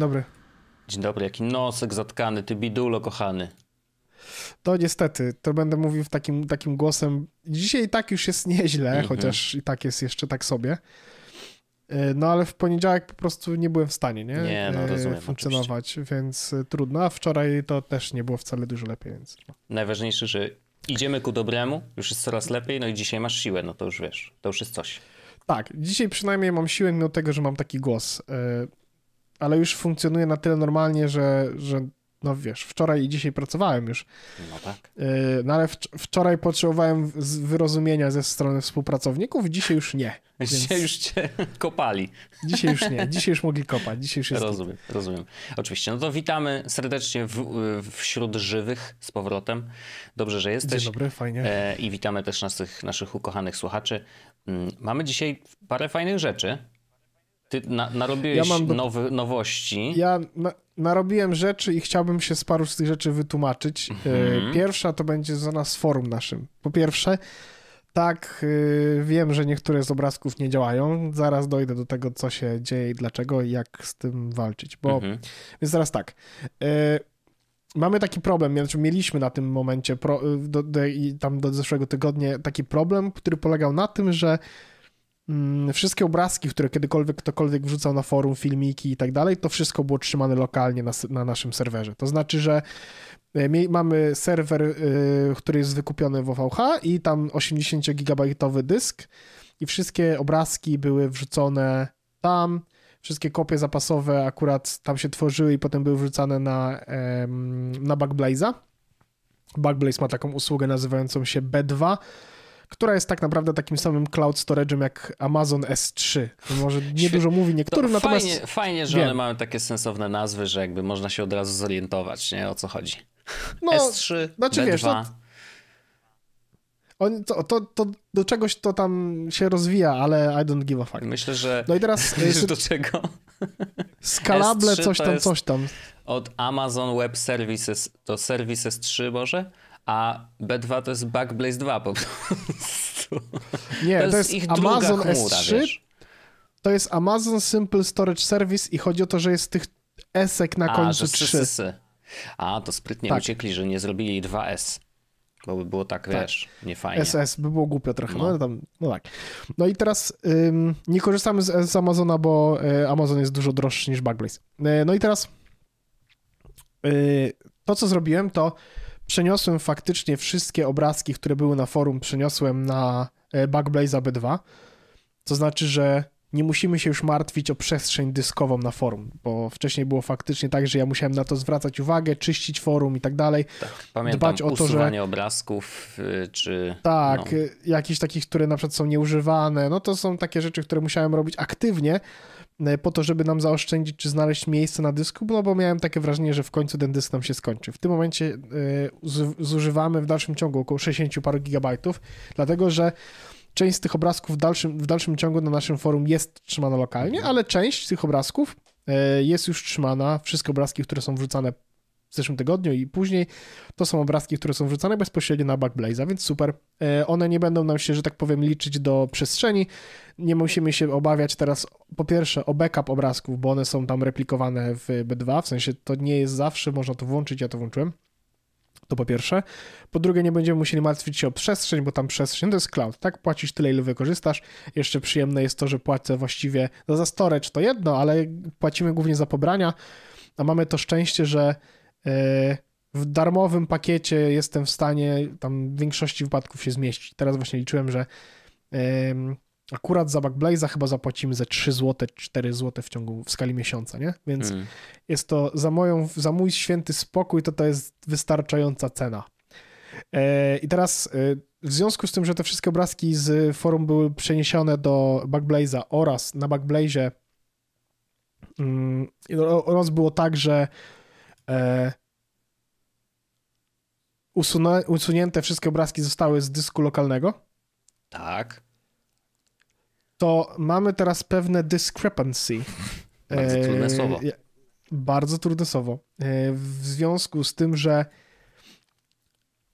dobry. Dzień dobry, jaki nosek zatkany, ty bidulo kochany. To niestety, to będę mówił w takim, takim głosem. Dzisiaj i tak już jest nieźle, mm -hmm. chociaż i tak jest jeszcze tak sobie. E, no ale w poniedziałek po prostu nie byłem w stanie, nie? nie no, e, rozumiem, funkcjonować, oczywiście. więc e, trudno. A wczoraj to też nie było wcale dużo lepiej, więc. No. Najważniejsze, że idziemy ku dobremu, już jest coraz lepiej, no i dzisiaj masz siłę, no to już wiesz, to już jest coś. Tak, dzisiaj przynajmniej mam siłę, mimo tego, że mam taki głos ale już funkcjonuje na tyle normalnie, że, że no wiesz, wczoraj i dzisiaj pracowałem już. No tak. Y, no ale wczoraj potrzebowałem wyrozumienia ze strony współpracowników, dzisiaj już nie. Więc... Dzisiaj już cię kopali. Dzisiaj już nie, dzisiaj już mogli kopać. Dzisiaj już jest rozumiem, git. rozumiem. Oczywiście, no to witamy serdecznie w, wśród żywych z powrotem. Dobrze, że jesteś. Dzień dobry, fajnie. E, I witamy też naszych, naszych ukochanych słuchaczy. Mm, mamy dzisiaj parę fajnych rzeczy. Ty na, narobiłeś ja do... nowy, nowości. Ja na, narobiłem rzeczy i chciałbym się z paru z tych rzeczy wytłumaczyć. E, mhm. Pierwsza to będzie zona nas forum naszym. Po pierwsze, tak, e, wiem, że niektóre z obrazków nie działają. Zaraz dojdę do tego, co się dzieje i dlaczego, i jak z tym walczyć. Bo, mhm. Więc zaraz tak. E, mamy taki problem, znaczy mieliśmy na tym momencie, pro, do, do, tam do zeszłego tygodnia, taki problem, który polegał na tym, że Mm, wszystkie obrazki, które kiedykolwiek ktokolwiek wrzucał na forum, filmiki i tak dalej, to wszystko było trzymane lokalnie na, na naszym serwerze. To znaczy, że e, mamy serwer, e, który jest wykupiony w OVH i tam 80-gigabajtowy dysk i wszystkie obrazki były wrzucone tam, wszystkie kopie zapasowe akurat tam się tworzyły i potem były wrzucane na, na Backblaze'a. Backblaze ma taką usługę nazywającą się B2, która jest tak naprawdę takim samym cloud storage'em jak Amazon S3. To może niedużo mówi niektórym, to no, natomiast... Fajnie, fajnie że wiem. one mają takie sensowne nazwy, że jakby można się od razu zorientować, nie? O co chodzi. No, S3, znaczy, B2... Wiesz, no, on, to, to, to, do czegoś to tam się rozwija, ale I don't give a fuck. Myślę, że. No i teraz. Wiesz do czego? Skalable, coś tam, coś tam. Od Amazon Web Services to Services 3 może? a B2 to jest Backblaze 2 po prostu. Nie, to, to jest, jest Amazon chmura, S3, wiesz. to jest Amazon Simple Storage Service i chodzi o to, że jest tych esek na a, końcu 3. Sy, sy, sy. A, to sprytnie tak. uciekli, że nie zrobili 2S. Bo by było tak, tak. wiesz, niefajnie. SS by było głupio trochę, no, no, tam, no tak. No i teraz ym, nie korzystamy z, z Amazona, bo y, Amazon jest dużo droższy niż Backblaze. Y, no i teraz y, to, co zrobiłem, to Przeniosłem faktycznie wszystkie obrazki, które były na forum, przeniosłem na e, Backblaze B2. To znaczy, że nie musimy się już martwić o przestrzeń dyskową na forum, bo wcześniej było faktycznie tak, że ja musiałem na to zwracać uwagę, czyścić forum i tak dalej. Tak, pamiętam dbać o to, że obrazków y, czy tak, no. jakichś takich, które na przykład są nieużywane. No to są takie rzeczy, które musiałem robić aktywnie e, po to, żeby nam zaoszczędzić czy znaleźć miejsce na dysku, no bo miałem takie wrażenie, że w końcu ten dysk nam się skończy. W tym momencie e, zużywamy w dalszym ciągu około 60 paru gigabajtów, dlatego że Część z tych obrazków w dalszym, w dalszym ciągu na naszym forum jest trzymana lokalnie, mhm. ale część z tych obrazków e, jest już trzymana. Wszystkie obrazki, które są wrzucane w zeszłym tygodniu i później, to są obrazki, które są wrzucane bezpośrednio na Backblaze'a, więc super. E, one nie będą nam się, że tak powiem, liczyć do przestrzeni. Nie musimy się obawiać teraz, po pierwsze, o backup obrazków, bo one są tam replikowane w B2, w sensie to nie jest zawsze, można to włączyć, ja to włączyłem. To po pierwsze. Po drugie, nie będziemy musieli martwić się o przestrzeń, bo tam przestrzeń to jest cloud, tak? Płacisz tyle, ile wykorzystasz. Jeszcze przyjemne jest to, że płacę właściwie no za storage to jedno, ale płacimy głównie za pobrania, a mamy to szczęście, że e, w darmowym pakiecie jestem w stanie tam w większości wypadków się zmieścić. Teraz właśnie liczyłem, że akurat za Backblaze'a chyba zapłacimy ze 3 zł, 4 zł w ciągu, w skali miesiąca, nie? Więc mm. jest to za, moją, za mój święty spokój, to to jest wystarczająca cena. E, I teraz e, w związku z tym, że te wszystkie obrazki z forum były przeniesione do Backblaze'a oraz na Backblaze'ie mm, oraz było tak, że e, usunięte wszystkie obrazki zostały z dysku lokalnego. Tak to mamy teraz pewne discrepancy. E, bardzo trudne słowo. Bardzo trudne słowo. W związku z tym, że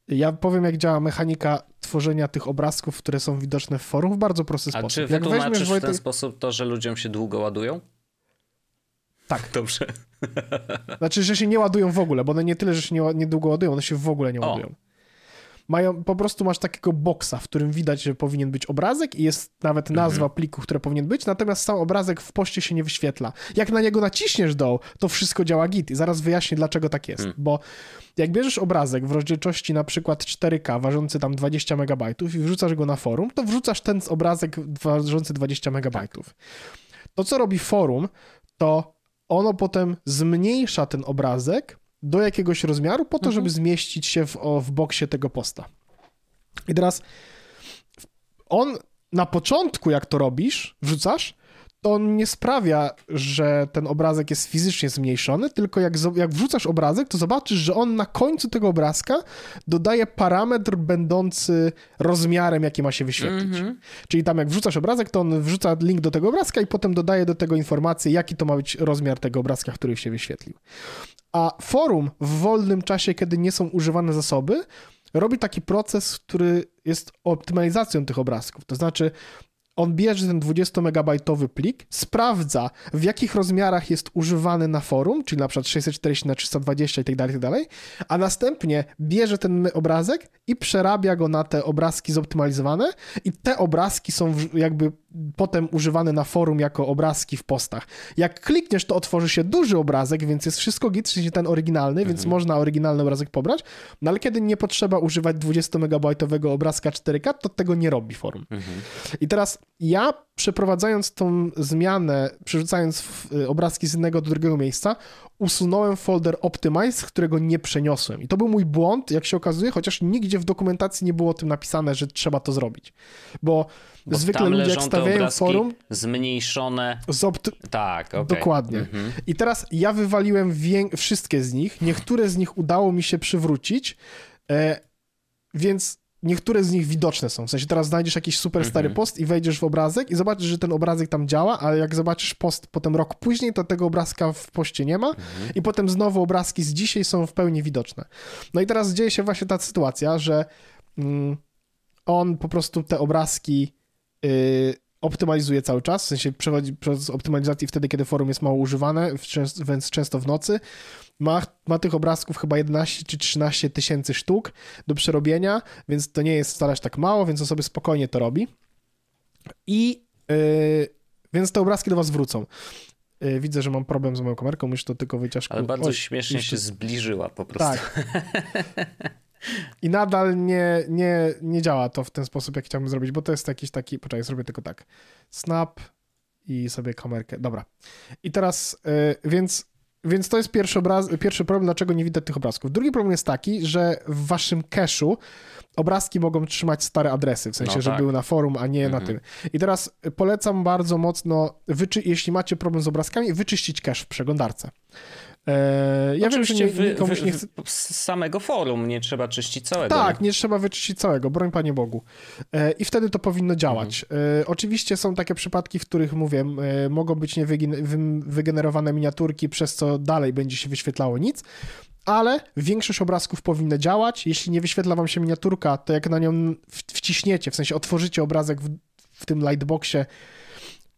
ja powiem, jak działa mechanika tworzenia tych obrazków, które są widoczne w forum w bardzo prosty A sposób. A czy wytłumaczysz Wojtek... w ten sposób to, że ludziom się długo ładują? Tak. Dobrze. Znaczy, że się nie ładują w ogóle, bo one nie tyle, że się nie, długo ładują, one się w ogóle nie o. ładują mają, po prostu masz takiego boksa, w którym widać, że powinien być obrazek i jest nawet mhm. nazwa pliku, które powinien być, natomiast sam obrazek w poście się nie wyświetla. Jak na niego naciśniesz doł, to wszystko działa git i zaraz wyjaśnię, dlaczego tak jest, hmm. bo jak bierzesz obrazek w rozdzielczości na przykład 4K, ważący tam 20 MB i wrzucasz go na forum, to wrzucasz ten obrazek ważący 20 MB. Tak. To, co robi forum, to ono potem zmniejsza ten obrazek do jakiegoś rozmiaru po to, mhm. żeby zmieścić się w, w boksie tego posta. I teraz on na początku, jak to robisz, wrzucasz, to nie sprawia, że ten obrazek jest fizycznie zmniejszony, tylko jak, jak wrzucasz obrazek, to zobaczysz, że on na końcu tego obrazka dodaje parametr będący rozmiarem, jaki ma się wyświetlić. Mm -hmm. Czyli tam jak wrzucasz obrazek, to on wrzuca link do tego obrazka i potem dodaje do tego informację, jaki to ma być rozmiar tego obrazka, który się wyświetlił. A forum w wolnym czasie, kiedy nie są używane zasoby, robi taki proces, który jest optymalizacją tych obrazków. To znaczy, on bierze ten 20-megabajtowy plik, sprawdza w jakich rozmiarach jest używany na forum, czyli na przykład 640 na 320 i tak dalej, tak dalej, a następnie bierze ten obrazek i przerabia go na te obrazki zoptymalizowane i te obrazki są jakby potem używane na forum jako obrazki w postach. Jak klikniesz, to otworzy się duży obrazek, więc jest wszystko git, czyli ten oryginalny, mhm. więc można oryginalny obrazek pobrać, no ale kiedy nie potrzeba używać 20-megabajtowego obrazka 4K, to tego nie robi forum. Mhm. I teraz ja przeprowadzając tą zmianę, przerzucając y, obrazki z jednego do drugiego miejsca, usunąłem folder Optimize, którego nie przeniosłem. I to był mój błąd, jak się okazuje, chociaż nigdzie w dokumentacji nie było o tym napisane, że trzeba to zrobić. Bo, Bo zwykle ludzie jak stawiają forum... Zmniejszone... Zopt... Tak, okay. Dokładnie. Mhm. I teraz ja wywaliłem wszystkie z nich, niektóre z nich udało mi się przywrócić, e, więc niektóre z nich widoczne są. W sensie teraz znajdziesz jakiś super stary mhm. post i wejdziesz w obrazek i zobaczysz, że ten obrazek tam działa, ale jak zobaczysz post potem rok później, to tego obrazka w poście nie ma mhm. i potem znowu obrazki z dzisiaj są w pełni widoczne. No i teraz dzieje się właśnie ta sytuacja, że mm, on po prostu te obrazki yy, optymalizuje cały czas, w sensie przechodzi przez optymalizację wtedy, kiedy forum jest mało używane, więc często w nocy ma, ma tych obrazków chyba 11 czy 13 tysięcy sztuk do przerobienia, więc to nie jest wcale tak mało, więc on sobie spokojnie to robi. I yy, więc te obrazki do was wrócą. Y, widzę, że mam problem z moją kamerką, już to tylko wyciąż. Ale bardzo Oj, śmiesznie się to... zbliżyła po prostu. Tak. I nadal nie, nie, nie działa to w ten sposób, jak chciałbym zrobić, bo to jest jakiś taki. Poczekaj, zrobię tylko tak. Snap i sobie kamerkę. Dobra. I teraz, y, więc więc to jest pierwszy, obraz, pierwszy problem, dlaczego nie widać tych obrazków. Drugi problem jest taki, że w waszym cache'u obrazki mogą trzymać stare adresy, w sensie, no, że tak. były na forum, a nie mm -hmm. na mhm. tym. I teraz polecam bardzo mocno, jeśli macie problem z obrazkami, wyczyścić cache w przeglądarce. E, ja wiem, że nie, wy, wy, nie Z samego forum nie trzeba czyścić całego. Tak, nie, nie trzeba wyczyścić całego, broń Panie Bogu. E, I wtedy to powinno działać. Mhm. E, oczywiście są takie przypadki, w których, mówię, mogą być niewygenerowane miniaturki, przez co dalej będzie się wyświetlało nic, ale większość obrazków powinna działać. Jeśli nie wyświetla wam się miniaturka, to jak na nią wciśniecie, w sensie otworzycie obrazek w, w tym lightboxie,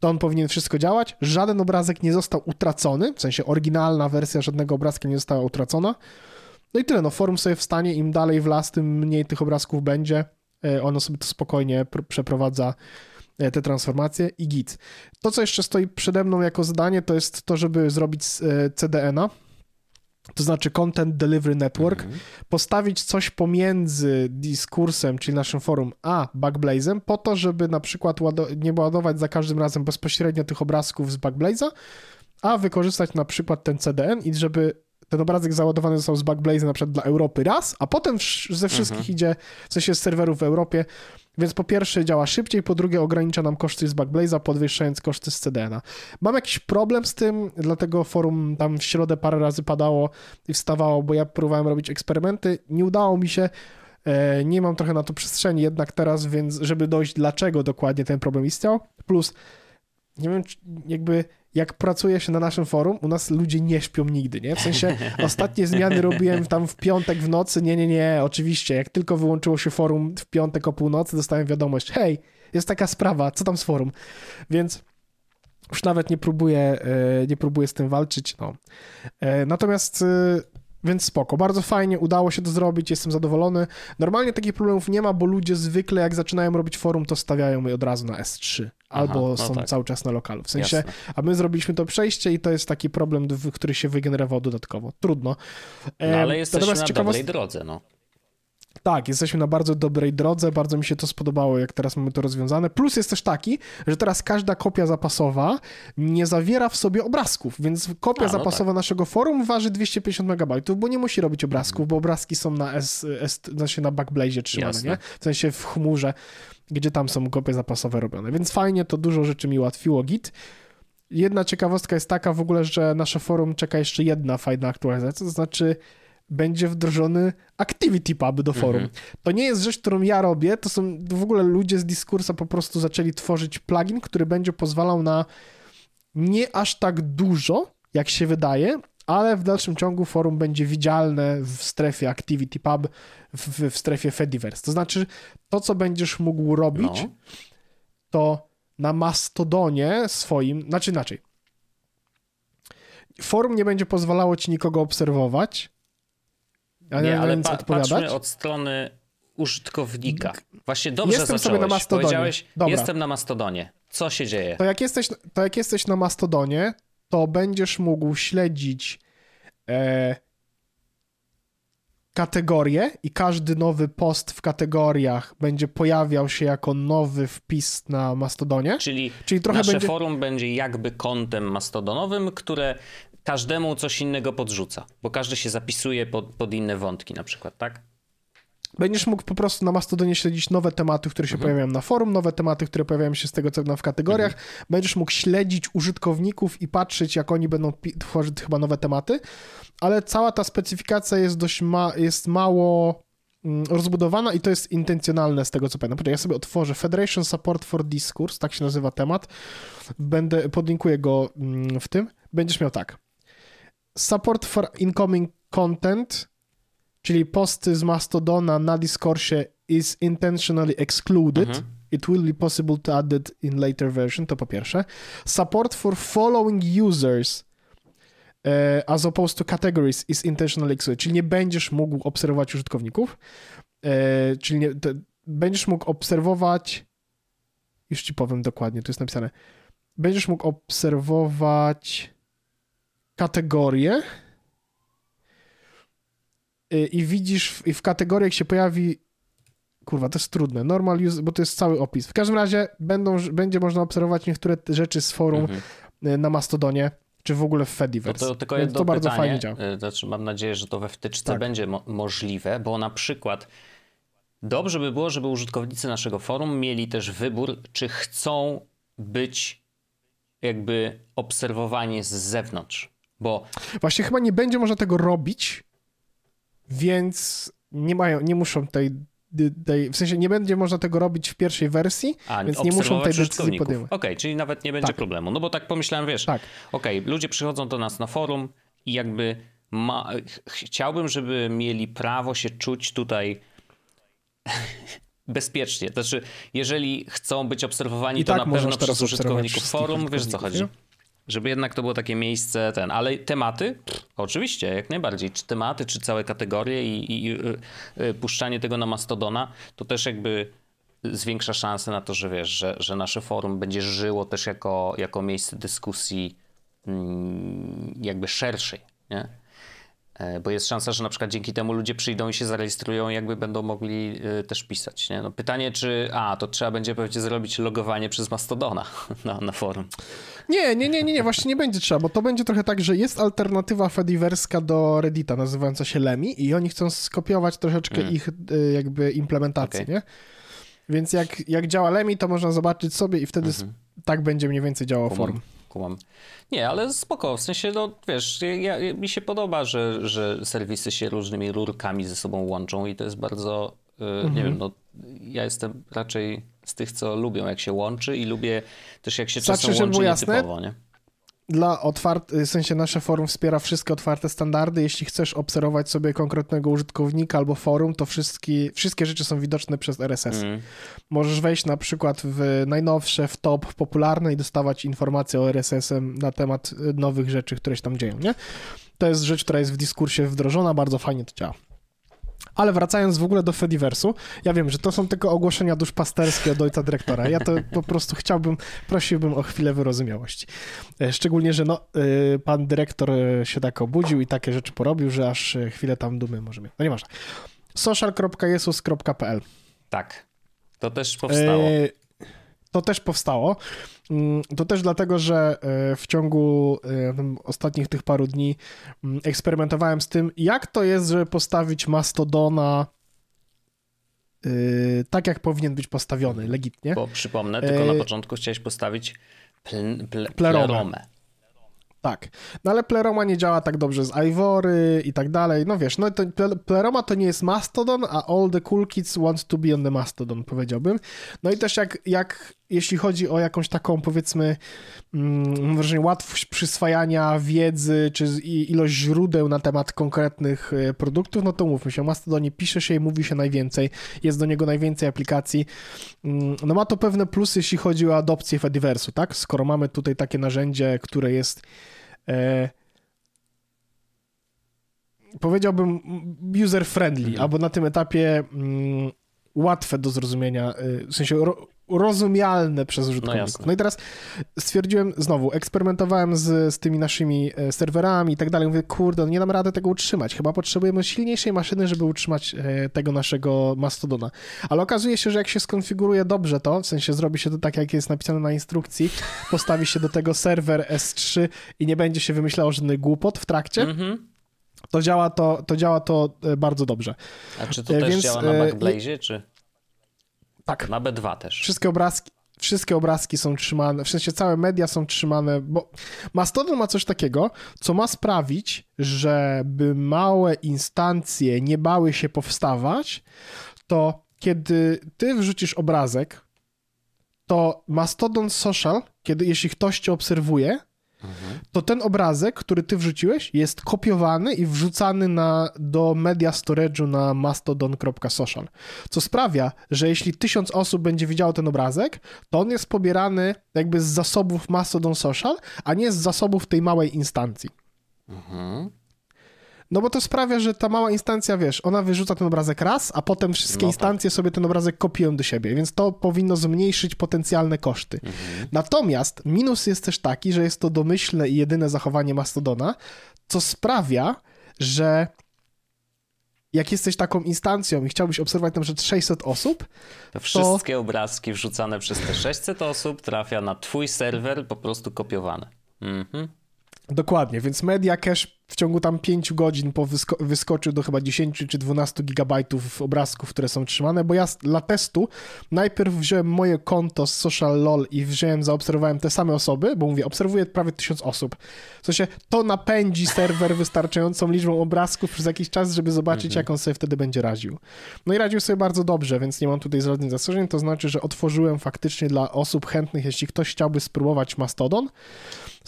to on powinien wszystko działać. Żaden obrazek nie został utracony, w sensie oryginalna wersja żadnego obrazka nie została utracona. No i tyle, no forum sobie wstanie, im dalej w las, tym mniej tych obrazków będzie. E, ono sobie to spokojnie przeprowadza e, te transformacje i git. To, co jeszcze stoi przede mną jako zadanie, to jest to, żeby zrobić e, CDN-a, to znaczy Content Delivery Network, mm -hmm. postawić coś pomiędzy dyskursem, czyli naszym forum, a Backblazem, po to, żeby na przykład nie ładować za każdym razem bezpośrednio tych obrazków z Backblaze'a, a wykorzystać na przykład ten CDN i żeby ten obrazek załadowany został z Backblaze'a na przykład dla Europy raz, a potem ze wszystkich mm -hmm. idzie, w sensie z serwerów w Europie, więc po pierwsze działa szybciej, po drugie ogranicza nam koszty z Backblaze'a, podwyższając koszty z CDN-a. Mam jakiś problem z tym, dlatego forum tam w środę parę razy padało i wstawało, bo ja próbowałem robić eksperymenty, nie udało mi się. E, nie mam trochę na to przestrzeni jednak teraz, więc żeby dojść dlaczego dokładnie ten problem istniał. Plus, nie wiem, jakby jak pracuje się na naszym forum, u nas ludzie nie śpią nigdy, nie? W sensie ostatnie zmiany robiłem tam w piątek w nocy, nie, nie, nie, oczywiście, jak tylko wyłączyło się forum w piątek o północy, dostałem wiadomość, hej, jest taka sprawa, co tam z forum? Więc już nawet nie próbuję, e, nie próbuję z tym walczyć, no. E, natomiast e, więc spoko, bardzo fajnie, udało się to zrobić, jestem zadowolony. Normalnie takich problemów nie ma, bo ludzie zwykle jak zaczynają robić forum, to stawiają je od razu na S3 albo Aha, no są tak. cały czas na lokalu. W sensie, Jasne. a my zrobiliśmy to przejście i to jest taki problem, który się wygenerował dodatkowo. Trudno. No, ale jesteśmy na ciekawost... dobrej drodze, no. Tak, jesteśmy na bardzo dobrej drodze, bardzo mi się to spodobało, jak teraz mamy to rozwiązane. Plus jest też taki, że teraz każda kopia zapasowa nie zawiera w sobie obrazków, więc kopia A, no zapasowa tak. naszego forum waży 250 MB, bo nie musi robić obrazków, bo obrazki są na, S, S, znaczy na Backblaze trzymane, Jasne. nie? w sensie w chmurze, gdzie tam są kopie zapasowe robione. Więc fajnie, to dużo rzeczy mi ułatwiło Git. Jedna ciekawostka jest taka w ogóle, że nasze forum czeka jeszcze jedna fajna aktualizacja, to znaczy będzie wdrożony Activity Pub do mhm. forum. To nie jest rzecz, którą ja robię, to są w ogóle ludzie z Diskursa po prostu zaczęli tworzyć plugin, który będzie pozwalał na nie aż tak dużo, jak się wydaje, ale w dalszym ciągu forum będzie widzialne w strefie Activity Pub, w, w strefie Fediverse. To znaczy, to co będziesz mógł robić, no. to na Mastodonie swoim, znaczy inaczej. Forum nie będzie pozwalało ci nikogo obserwować, nie, ale pa odpowiadać? patrzmy od strony użytkownika. Właśnie dobrze jestem zacząłeś. Sobie na Mastodonie. Powiedziałeś, Dobra. jestem na Mastodonie. Co się dzieje? To jak jesteś, to jak jesteś na Mastodonie, to będziesz mógł śledzić e, kategorie i każdy nowy post w kategoriach będzie pojawiał się jako nowy wpis na Mastodonie. Czyli, Czyli trochę nasze będzie... forum będzie jakby kontem mastodonowym, które każdemu coś innego podrzuca, bo każdy się zapisuje pod, pod inne wątki na przykład, tak? Będziesz mógł po prostu na Mastodonie śledzić nowe tematy, które się mhm. pojawiają na forum, nowe tematy, które pojawiają się z tego co w kategoriach. Mhm. Będziesz mógł śledzić użytkowników i patrzeć, jak oni będą tworzyć chyba nowe tematy, ale cała ta specyfikacja jest dość ma jest mało mm, rozbudowana i to jest intencjonalne z tego co pamiętam. Poczekaj, ja sobie otworzę Federation Support for Discourse, tak się nazywa temat. Będę podlinkuję go mm, w tym. Będziesz miał tak support for incoming content, czyli posty z Mastodona na Discorsie is intentionally excluded. Mhm. It will be possible to add it in later version, to po pierwsze. Support for following users eh, as opposed to categories is intentionally excluded, czyli nie będziesz mógł obserwować użytkowników, eh, czyli nie, będziesz mógł obserwować, już ci powiem dokładnie, tu jest napisane, będziesz mógł obserwować kategorie y, i widzisz, w, i w kategoriach się pojawi. Kurwa, to jest trudne. Normal use, bo to jest cały opis. W każdym razie będą, będzie można obserwować niektóre rzeczy z forum mhm. Y, na Mastodonie, czy w ogóle w Fediverse. No to, to tylko jedno to bardzo pytanie. fajnie działa. Y, znaczy, mam nadzieję, że to we wtyczce tak. będzie mo możliwe, bo na przykład dobrze by było, żeby użytkownicy naszego forum mieli też wybór, czy chcą być jakby obserwowani z zewnątrz. Bo... Właśnie chyba nie będzie można tego robić, więc nie mają, nie muszą tej, tej w sensie nie będzie można tego robić w pierwszej wersji, A, więc nie muszą tej decyzji podejmować. Okej, okay, czyli nawet nie będzie tak. problemu. No bo tak pomyślałem, wiesz, tak. okej, okay, ludzie przychodzą do nas na forum i jakby ma... chciałbym, żeby mieli prawo się czuć tutaj bezpiecznie. Znaczy, jeżeli chcą być obserwowani, I to tak na pewno przez użytkowników forum, wiesz co chodzi. Żeby jednak to było takie miejsce, ten, ale tematy, pff, oczywiście, jak najbardziej, czy tematy, czy całe kategorie i, i, i y, y, puszczanie tego na Mastodona, to też jakby zwiększa szanse na to, że wiesz, że, że nasze forum będzie żyło też jako, jako miejsce dyskusji mm, jakby szerszej, nie? E, bo jest szansa, że na przykład dzięki temu ludzie przyjdą i się zarejestrują, jakby będą mogli e, też pisać. Nie? No pytanie, czy. A, to trzeba będzie pewnie zrobić logowanie przez Mastodona na, na forum. Nie, nie, nie, nie, nie, właśnie nie będzie trzeba, bo to będzie trochę tak, że jest alternatywa Fediverska do Reddita, nazywająca się Lemi, i oni chcą skopiować troszeczkę hmm. ich e, jakby implementację, okay. nie? Więc jak, jak działa Lemi, to można zobaczyć sobie i wtedy mhm. tak będzie mniej więcej działał forum kumam. Nie, ale spoko, w sensie, no wiesz, ja, ja, mi się podoba, że, że serwisy się różnymi rurkami ze sobą łączą i to jest bardzo, yy, mhm. nie wiem, no ja jestem raczej z tych, co lubią, jak się łączy i lubię też, jak się czasem łączy. łączy jasne, nie? dla otwartych, w sensie nasze forum wspiera wszystkie otwarte standardy. Jeśli chcesz obserwować sobie konkretnego użytkownika albo forum, to wszystkie, wszystkie rzeczy są widoczne przez RSS. Mm. Możesz wejść na przykład w najnowsze, w top popularne i dostawać informacje o RSS-em na temat y, nowych rzeczy, które się tam dzieją, nie? To jest rzecz, która jest w dyskursie wdrożona, bardzo fajnie to działa. Ale wracając w ogóle do Fediversu, ja wiem, że to są tylko ogłoszenia duszpasterskie od ojca dyrektora. Ja to po prostu chciałbym, prosiłbym o chwilę wyrozumiałości. E, szczególnie, że no, e, pan dyrektor e, się tak obudził i takie rzeczy porobił, że aż chwilę tam dumy możemy. No nieważne. social.jesus.pl Tak. To też powstało. E to też powstało. Mm, to też dlatego, że e, w ciągu e, ostatnich tych paru dni mm, eksperymentowałem z tym, jak to jest, żeby postawić Mastodona e, tak, jak powinien być postawiony, legitnie. Bo przypomnę, tylko na początku chciałeś postawić pl, pl, pl pleromę. pleromę. Tak, no ale Pleroma nie działa tak dobrze z Ivory i tak dalej, no wiesz, no to Pleroma to nie jest Mastodon, a all the cool kids want to be on the Mastodon, powiedziałbym. No i też jak, jak jeśli chodzi o jakąś taką, powiedzmy, mm, wrażenie łatwość przyswajania wiedzy, czy ilość źródeł na temat konkretnych e, produktów, no to mówmy się, o Mastodonie pisze się i mówi się najwięcej, jest do niego najwięcej aplikacji. Mm, no ma to pewne plusy, jeśli chodzi o adopcję Fediversu, tak? Skoro mamy tutaj takie narzędzie, które jest E, powiedziałbym user-friendly, mhm. albo na tym etapie mm, łatwe do zrozumienia, y, w sensie ro, rozumialne przez no użytkowników. No, no, i teraz stwierdziłem znowu, eksperymentowałem z, z tymi naszymi e, serwerami i tak dalej. Mówię, kurde, no nie dam rady tego utrzymać. Chyba potrzebujemy silniejszej maszyny, żeby utrzymać e, tego naszego Mastodona. Ale okazuje się, że jak się skonfiguruje dobrze to, w sensie zrobi się to tak, jak jest napisane na instrukcji, postawi się do tego serwer S3 i nie będzie się wymyślało żadnych głupot w trakcie, mm -hmm. to, działa to, to działa to e, bardzo dobrze. A czy to też działa na Backblaze, czy... Tak. Na B2 też. Wszystkie obrazki, wszystkie obrazki są trzymane, w sensie całe media są trzymane, bo Mastodon ma coś takiego, co ma sprawić, żeby małe instancje nie bały się powstawać, to kiedy ty wrzucisz obrazek, to Mastodon Social, kiedy jeśli ktoś cię obserwuje, Mhm. to ten obrazek, który ty wrzuciłeś, jest kopiowany i wrzucany na, do media storage'u na mastodon.social, co sprawia, że jeśli tysiąc osób będzie widziało ten obrazek, to on jest pobierany jakby z zasobów Mastodon Social, a nie z zasobów tej małej instancji. Mhm. No bo to sprawia, że ta mała instancja, wiesz, ona wyrzuca ten obrazek raz, a potem wszystkie no tak. instancje tak. sobie ten obrazek kopiują do siebie, więc to powinno zmniejszyć potencjalne koszty. Mhm. Natomiast minus jest też taki, że jest to domyślne i jedyne zachowanie Mastodona, co sprawia, że jak jesteś taką instancją i chciałbyś obserwować na przykład 600 osób, to wszystkie to... obrazki wrzucane przez te 600 osób trafia na twój serwer po prostu kopiowane. Mhm. Dokładnie, więc media cache w ciągu tam 5 godzin po wysko wyskoczył do chyba 10 czy 12 gigabajtów obrazków, które są trzymane, bo ja dla testu najpierw wziąłem moje konto z Social LOL i wziąłem, zaobserwowałem te same osoby, bo mówię, obserwuję prawie 1000 osób. W sensie to napędzi serwer wystarczającą liczbą obrazków przez jakiś czas, żeby zobaczyć, mhm. jak on sobie wtedy będzie radził. No i radził sobie bardzo dobrze, więc nie mam tutaj żadnych zastrzeżeń, to znaczy, że otworzyłem faktycznie dla osób chętnych, jeśli ktoś chciałby spróbować Mastodon,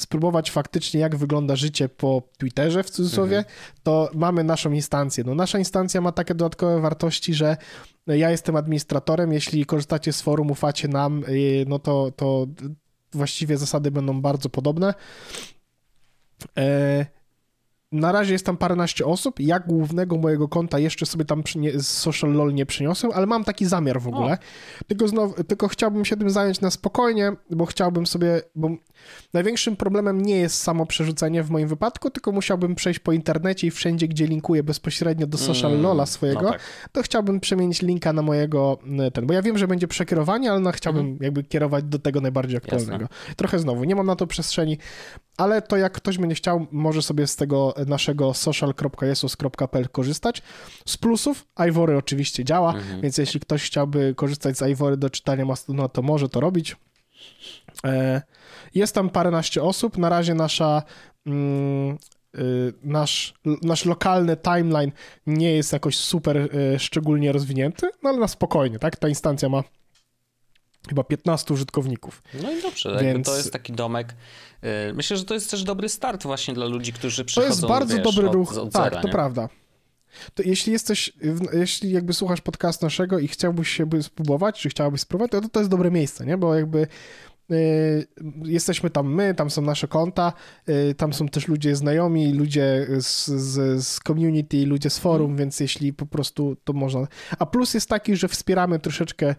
spróbować faktycznie, jak wygląda życie po Twitterze, w cudzysłowie, mhm. to mamy naszą instancję. No, nasza instancja ma takie dodatkowe wartości, że ja jestem administratorem, jeśli korzystacie z forum, ufacie nam, y, no to, to właściwie zasady będą bardzo podobne. E, na razie jest tam paręnaście osób. Ja głównego mojego konta jeszcze sobie tam z Social LOL nie przyniosłem, ale mam taki zamiar w ogóle. Tylko, znowu, tylko chciałbym się tym zająć na spokojnie, bo chciałbym sobie, bo Największym problemem nie jest samo przerzucenie w moim wypadku, tylko musiałbym przejść po internecie i wszędzie, gdzie linkuję bezpośrednio do social mm, lola no swojego, no tak. to chciałbym przemienić linka na mojego y, ten, bo ja wiem, że będzie przekierowanie, ale no, chciałbym mhm. jakby kierować do tego najbardziej aktualnego. Jasne. Trochę znowu, nie mam na to przestrzeni, ale to jak ktoś będzie chciał, może sobie z tego naszego social.jesus.pl korzystać. Z plusów Ivory oczywiście działa, mhm. więc jeśli ktoś chciałby korzystać z Ivory do czytania Mastodona, no to może to robić. E, jest tam paręnaście osób. Na razie nasza, mm, y, nasz, nasz lokalny timeline nie jest jakoś super e, szczególnie rozwinięty, no ale na spokojnie, tak? Ta instancja ma chyba 15 użytkowników. No i dobrze, Więc... to jest taki domek. Y, myślę, że to jest też dobry start właśnie dla ludzi, którzy przychodzą. To jest bardzo wiesz, dobry ruch, od, od tak, zera, tak, nie? to prawda. To jeśli jesteś, jeśli jakby słuchasz podcast naszego i chciałbyś się spróbować, czy chciałabyś spróbować, to to jest dobre miejsce, nie? Bo jakby y, jesteśmy tam my, tam są nasze konta, y, tam są też ludzie znajomi, ludzie z, z, z community, ludzie z forum, mm. więc jeśli po prostu to można. A plus jest taki, że wspieramy troszeczkę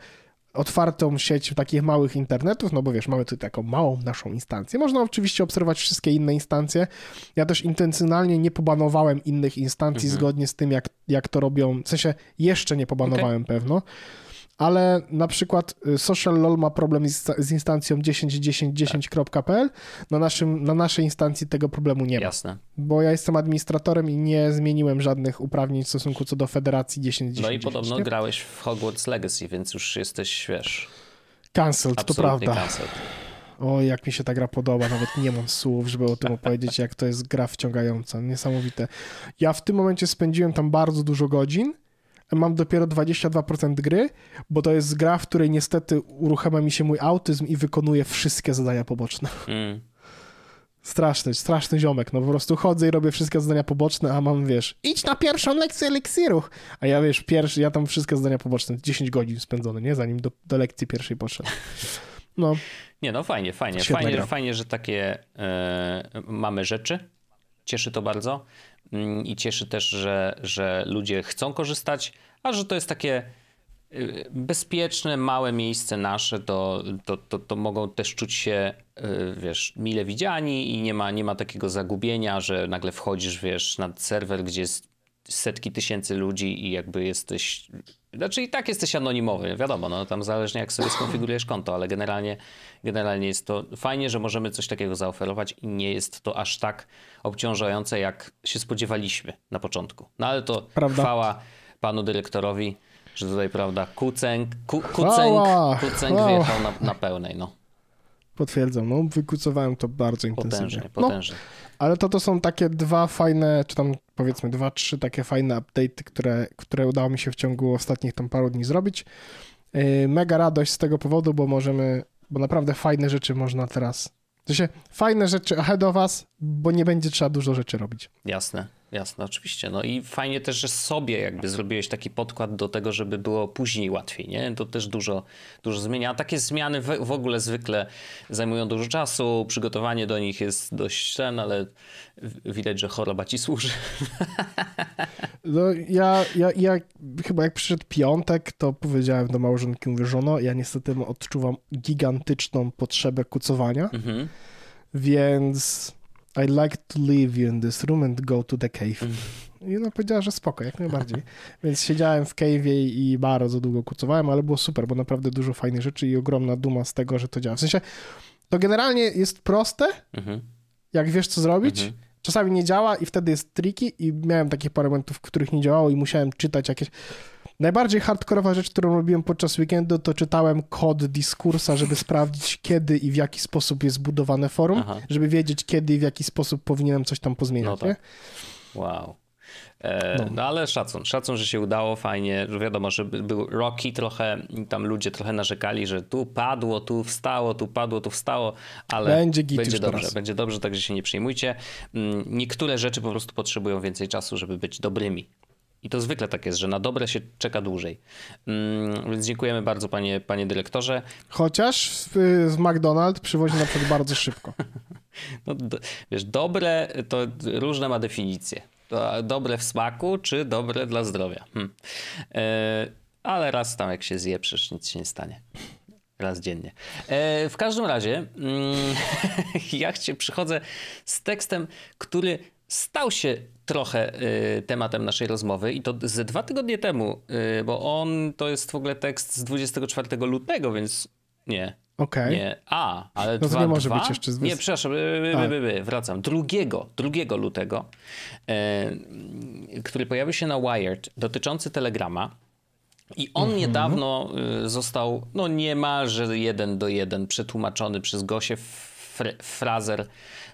otwartą sieć takich małych internetów, no bo wiesz, mamy tutaj taką małą naszą instancję. Można oczywiście obserwować wszystkie inne instancje. Ja też intencjonalnie nie pobanowałem innych instancji mhm. zgodnie z tym, jak, jak to robią, w sensie jeszcze nie pobanowałem okay. pewno ale na przykład y, Social LOL ma problem z, instancją 10.10.10.pl. Tak. Na, naszym, na naszej instancji tego problemu nie ma. Jasne. Bo ja jestem administratorem i nie zmieniłem żadnych uprawnień w stosunku co do Federacji 10.10. No i podobno grałeś w Hogwarts Legacy, więc już jesteś, wiesz... Cancelled, to prawda. Cancelled. O, jak mi się ta gra podoba, nawet nie mam słów, żeby o tym opowiedzieć, jak to jest gra wciągająca, niesamowite. Ja w tym momencie spędziłem tam bardzo dużo godzin mam dopiero 22% gry, bo to jest gra, w której niestety uruchamia mi się mój autyzm i wykonuję wszystkie zadania poboczne. Mm. Straszny, straszny ziomek. No po prostu chodzę i robię wszystkie zadania poboczne, a mam, wiesz, idź na pierwszą lekcję eliksirów. A ja, wiesz, pierwszy, ja tam wszystkie zadania poboczne, 10 godzin spędzone, nie? Zanim do, do lekcji pierwszej poszedłem. No. Nie no, fajnie, fajnie. fajnie, fajnie, że takie yy, mamy rzeczy, Cieszy to bardzo mm, i cieszy też, że, że ludzie chcą korzystać, a że to jest takie y, bezpieczne, małe miejsce nasze, to, to, to, to, mogą też czuć się, y, wiesz, mile widziani i nie ma, nie ma takiego zagubienia, że nagle wchodzisz, wiesz, na serwer, gdzie jest setki tysięcy ludzi i jakby jesteś. Znaczy i tak jesteś anonimowy, wiadomo, no tam zależnie jak sobie skonfigurujesz konto, ale generalnie, generalnie jest to fajnie, że możemy coś takiego zaoferować i nie jest to aż tak obciążające, jak się spodziewaliśmy na początku. No ale to prawda. chwała panu dyrektorowi, że tutaj, prawda, kucęk, ku, kucęk, kucęk, wjechał na, na pełnej, no. Potwierdzam, no wykucowałem to bardzo intensywnie. Potężnie, no, potężnie. No, ale to, to są takie dwa fajne, czy tam powiedzmy dwa, trzy takie fajne update'y, które, które udało mi się w ciągu ostatnich tam paru dni zrobić. Yy, mega radość z tego powodu, bo możemy, bo naprawdę fajne rzeczy można teraz. W sensie fajne rzeczy ahead of us, bo nie będzie trzeba dużo rzeczy robić. Jasne jasne, oczywiście. No i fajnie też, że sobie jakby zrobiłeś taki podkład do tego, żeby było później łatwiej, nie? To też dużo, dużo zmienia. A takie zmiany w, w ogóle zwykle zajmują dużo czasu, przygotowanie do nich jest dość ten, ale widać, że choroba ci służy. No ja, ja, ja chyba jak przyszedł piątek, to powiedziałem do małżonki, mówię, żono, ja niestety odczuwam gigantyczną potrzebę kucowania, mhm. więc i like to leave you in this room and go to the cave. Mm. I ona powiedziała, że spoko, jak najbardziej. Więc siedziałem w cave'ie i bardzo długo kucowałem, ale było super, bo naprawdę dużo fajnych rzeczy i ogromna duma z tego, że to działa. W sensie, to generalnie jest proste, mhm. jak wiesz, co zrobić, mhm. Czasami nie działa i wtedy jest triki i miałem takie parę momentów, w których nie działało i musiałem czytać jakieś... Najbardziej hardkorowa rzecz, którą robiłem podczas weekendu, to czytałem kod dyskursa, żeby sprawdzić, kiedy i w jaki sposób jest budowane forum, Aha. żeby wiedzieć, kiedy i w jaki sposób powinienem coś tam pozmieniać. No tak. Wow. E, no. no. ale szacun, szacun, że się udało, fajnie, wiadomo, że był roki trochę, tam ludzie trochę narzekali, że tu padło, tu wstało, tu padło, tu wstało, ale będzie, będzie dobrze, teraz. będzie dobrze, także się nie przejmujcie. Mm, niektóre rzeczy po prostu potrzebują więcej czasu, żeby być dobrymi, i to zwykle tak jest, że na dobre się czeka dłużej. Mm, więc dziękujemy bardzo, panie, panie dyrektorze. Chociaż z McDonald's przywozi na przykład bardzo szybko. No, do, wiesz, dobre to różne ma definicje. Dobre w smaku, czy dobre dla zdrowia. Hm. E, ale raz tam, jak się zje, przecież nic się nie stanie raz dziennie. E, w każdym razie, mm, ja cię przychodzę z tekstem, który stał się trochę y, tematem naszej rozmowy i to ze dwa tygodnie temu, y, bo on to jest w ogóle tekst z 24 lutego, więc nie. Okej. Okay. Nie. A, ale no dwa, to nie może dwa? być jeszcze z... Nie, przepraszam, by, by, by, y, wracam. Drugiego, drugiego lutego, e, który pojawił się na Wired, dotyczący Telegrama. I on mm -hmm. niedawno został, no niemalże jeden do jeden, przetłumaczony przez Gosie Fraser,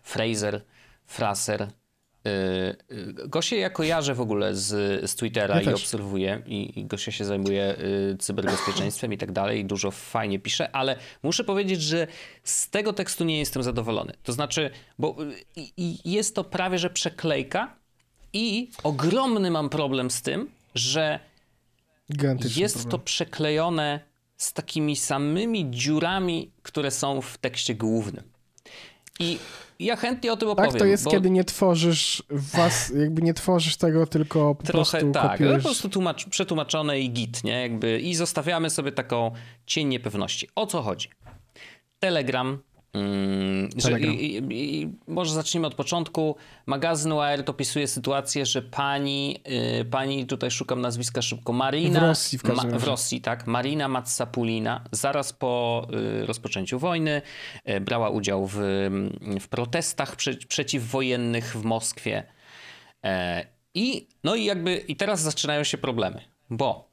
Fraser, Fraser, Y, y, Gosie ja kojarzę w ogóle z, z Twittera ja i też. obserwuję i, i Gosia się zajmuje y, cyberbezpieczeństwem i tak dalej, dużo fajnie pisze, ale muszę powiedzieć, że z tego tekstu nie jestem zadowolony. To znaczy, bo y, jest to prawie że przeklejka i ogromny mam problem z tym, że jest problem. to przeklejone z takimi samymi dziurami, które są w tekście głównym. I ja chętnie o tym opowiem. Tak, to jest, bo... kiedy nie tworzysz was, jakby nie tworzysz tego, tylko po Trochę prostu tak, kopiujesz... po prostu tłumacz, przetłumaczone i git, nie? Jakby, I zostawiamy sobie taką cień niepewności. O co chodzi? Telegram Mm, że, i, i, może zaczniemy od początku. Magazyn UAR dopisuje sytuację, że pani, y, pani tutaj szukam nazwiska szybko, Marina. W Rosji w każdym ma, W Rosji, tak. Marina Matsapulina zaraz po y, rozpoczęciu wojny y, brała udział w, y, w protestach prze, przeciwwojennych w Moskwie. E, I no i jakby, i teraz zaczynają się problemy, bo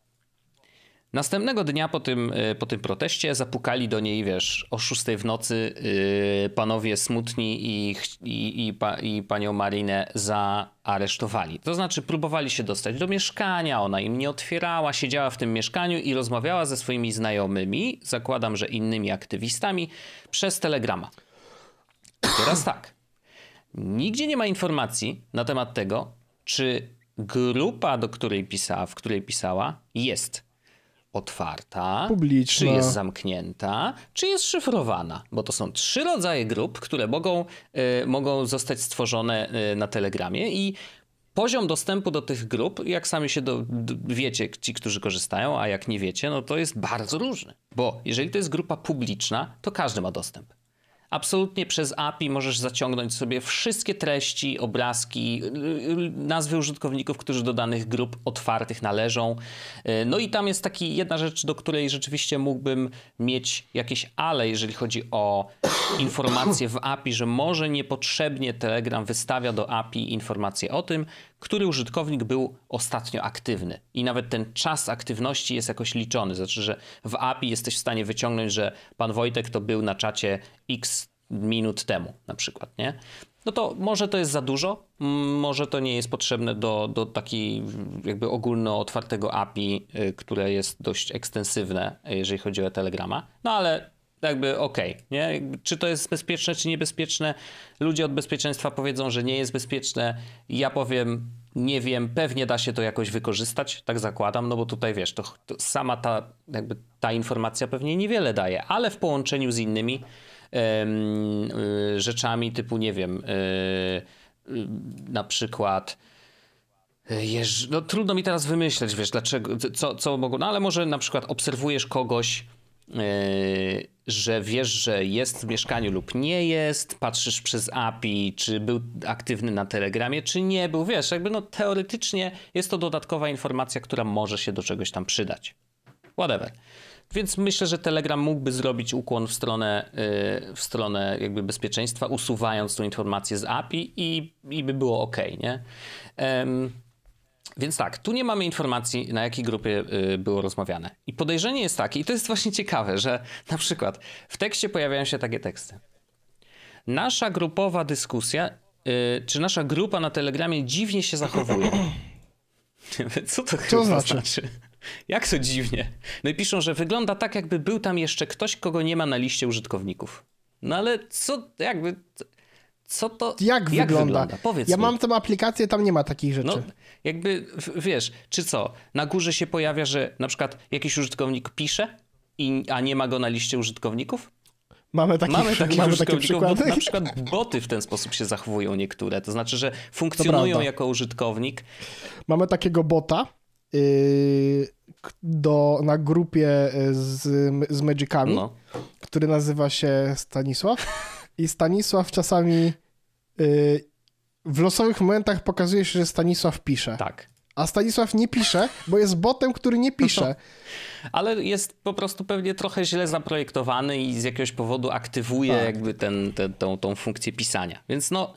Następnego dnia po tym, e, po tym proteście zapukali do niej, wiesz, o 6 w nocy yy, panowie smutni i, i, i, pa, i panią Marinę zaaresztowali. To znaczy próbowali się dostać do mieszkania, ona im nie otwierała, siedziała w tym mieszkaniu i rozmawiała ze swoimi znajomymi, zakładam, że innymi aktywistami, przez telegrama. Teraz tak. Nigdzie nie ma informacji na temat tego, czy grupa, do której pisała, w której pisała, jest otwarta, Publiczna. czy jest zamknięta, czy jest szyfrowana. Bo to są trzy rodzaje grup, które mogą, y, mogą zostać stworzone y, na Telegramie i Poziom dostępu do tych grup, jak sami się do, wiecie, ci, którzy korzystają, a jak nie wiecie, no to jest bardzo różny. Bo jeżeli to jest grupa publiczna, to każdy ma dostęp absolutnie przez API możesz zaciągnąć sobie wszystkie treści, obrazki, y, y, nazwy użytkowników, którzy do danych grup otwartych należą. Y, no i tam jest taki jedna rzecz, do której rzeczywiście mógłbym mieć jakieś ale, jeżeli chodzi o informacje w API, że może niepotrzebnie Telegram wystawia do API informacje o tym, który użytkownik był ostatnio aktywny. I nawet ten czas aktywności jest jakoś liczony. Znaczy, że w API jesteś w stanie wyciągnąć, że pan Wojtek to był na czacie x minut temu na przykład, nie? No to może to jest za dużo, mm, może to nie jest potrzebne do, do takiej jakby ogólno otwartego API, y, które jest dość ekstensywne, jeżeli chodzi o Telegrama, no ale jakby okej, okay, nie? Czy to jest bezpieczne, czy niebezpieczne? Ludzie od bezpieczeństwa powiedzą, że nie jest bezpieczne. Ja powiem, nie wiem, pewnie da się to jakoś wykorzystać, tak zakładam, no bo tutaj wiesz, to, to sama ta, jakby ta informacja pewnie niewiele daje, ale w połączeniu z innymi y, rzeczami typu, nie wiem, y, y, na przykład... Jeż... No, trudno mi teraz wymyśleć, wiesz, dlaczego, co, co mogą, no ale może na przykład obserwujesz kogoś, E, że wiesz, że jest w mieszkaniu lub nie jest, patrzysz przez API, czy był aktywny na Telegramie, czy nie był. Wiesz, jakby no teoretycznie jest to dodatkowa informacja, która może się do czegoś tam przydać. Whatever. Więc myślę, że Telegram mógłby zrobić ukłon w stronę, e, w stronę jakby bezpieczeństwa, usuwając tą informację z API i, i by było ok, nie? Um, więc tak, tu nie mamy informacji, na jakiej grupie y, było rozmawiane. I podejrzenie jest takie, i to jest właśnie ciekawe, że na przykład w tekście pojawiają się takie teksty. Nasza grupowa dyskusja, y, czy nasza grupa na Telegramie dziwnie się zachowuje. Co to, to znaczy? znaczy? Jak to dziwnie? No i piszą, że wygląda tak, jakby był tam jeszcze ktoś, kogo nie ma na liście użytkowników. No ale co, jakby, co to. Jak, jak wygląda? wygląda? Powiedz ja mi. mam tą aplikację, tam nie ma takich rzeczy. No, jakby wiesz, czy co? Na górze się pojawia, że na przykład jakiś użytkownik pisze, i, a nie ma go na liście użytkowników? Mamy takie mamy mamy użytkowników, takie na przykład boty w ten sposób się zachowują niektóre, to znaczy, że funkcjonują jako użytkownik. Mamy takiego bota yy, do, na grupie y, z, z Magicami, no. który nazywa się Stanisław i Stanisław czasami Y, w losowych momentach pokazuje się, że Stanisław pisze. Tak. A Stanisław nie pisze, bo jest botem, który nie pisze. Ale jest po prostu pewnie trochę źle zaprojektowany i z jakiegoś powodu aktywuje tak. jakby ten, ten, tą, tą funkcję pisania. Więc no,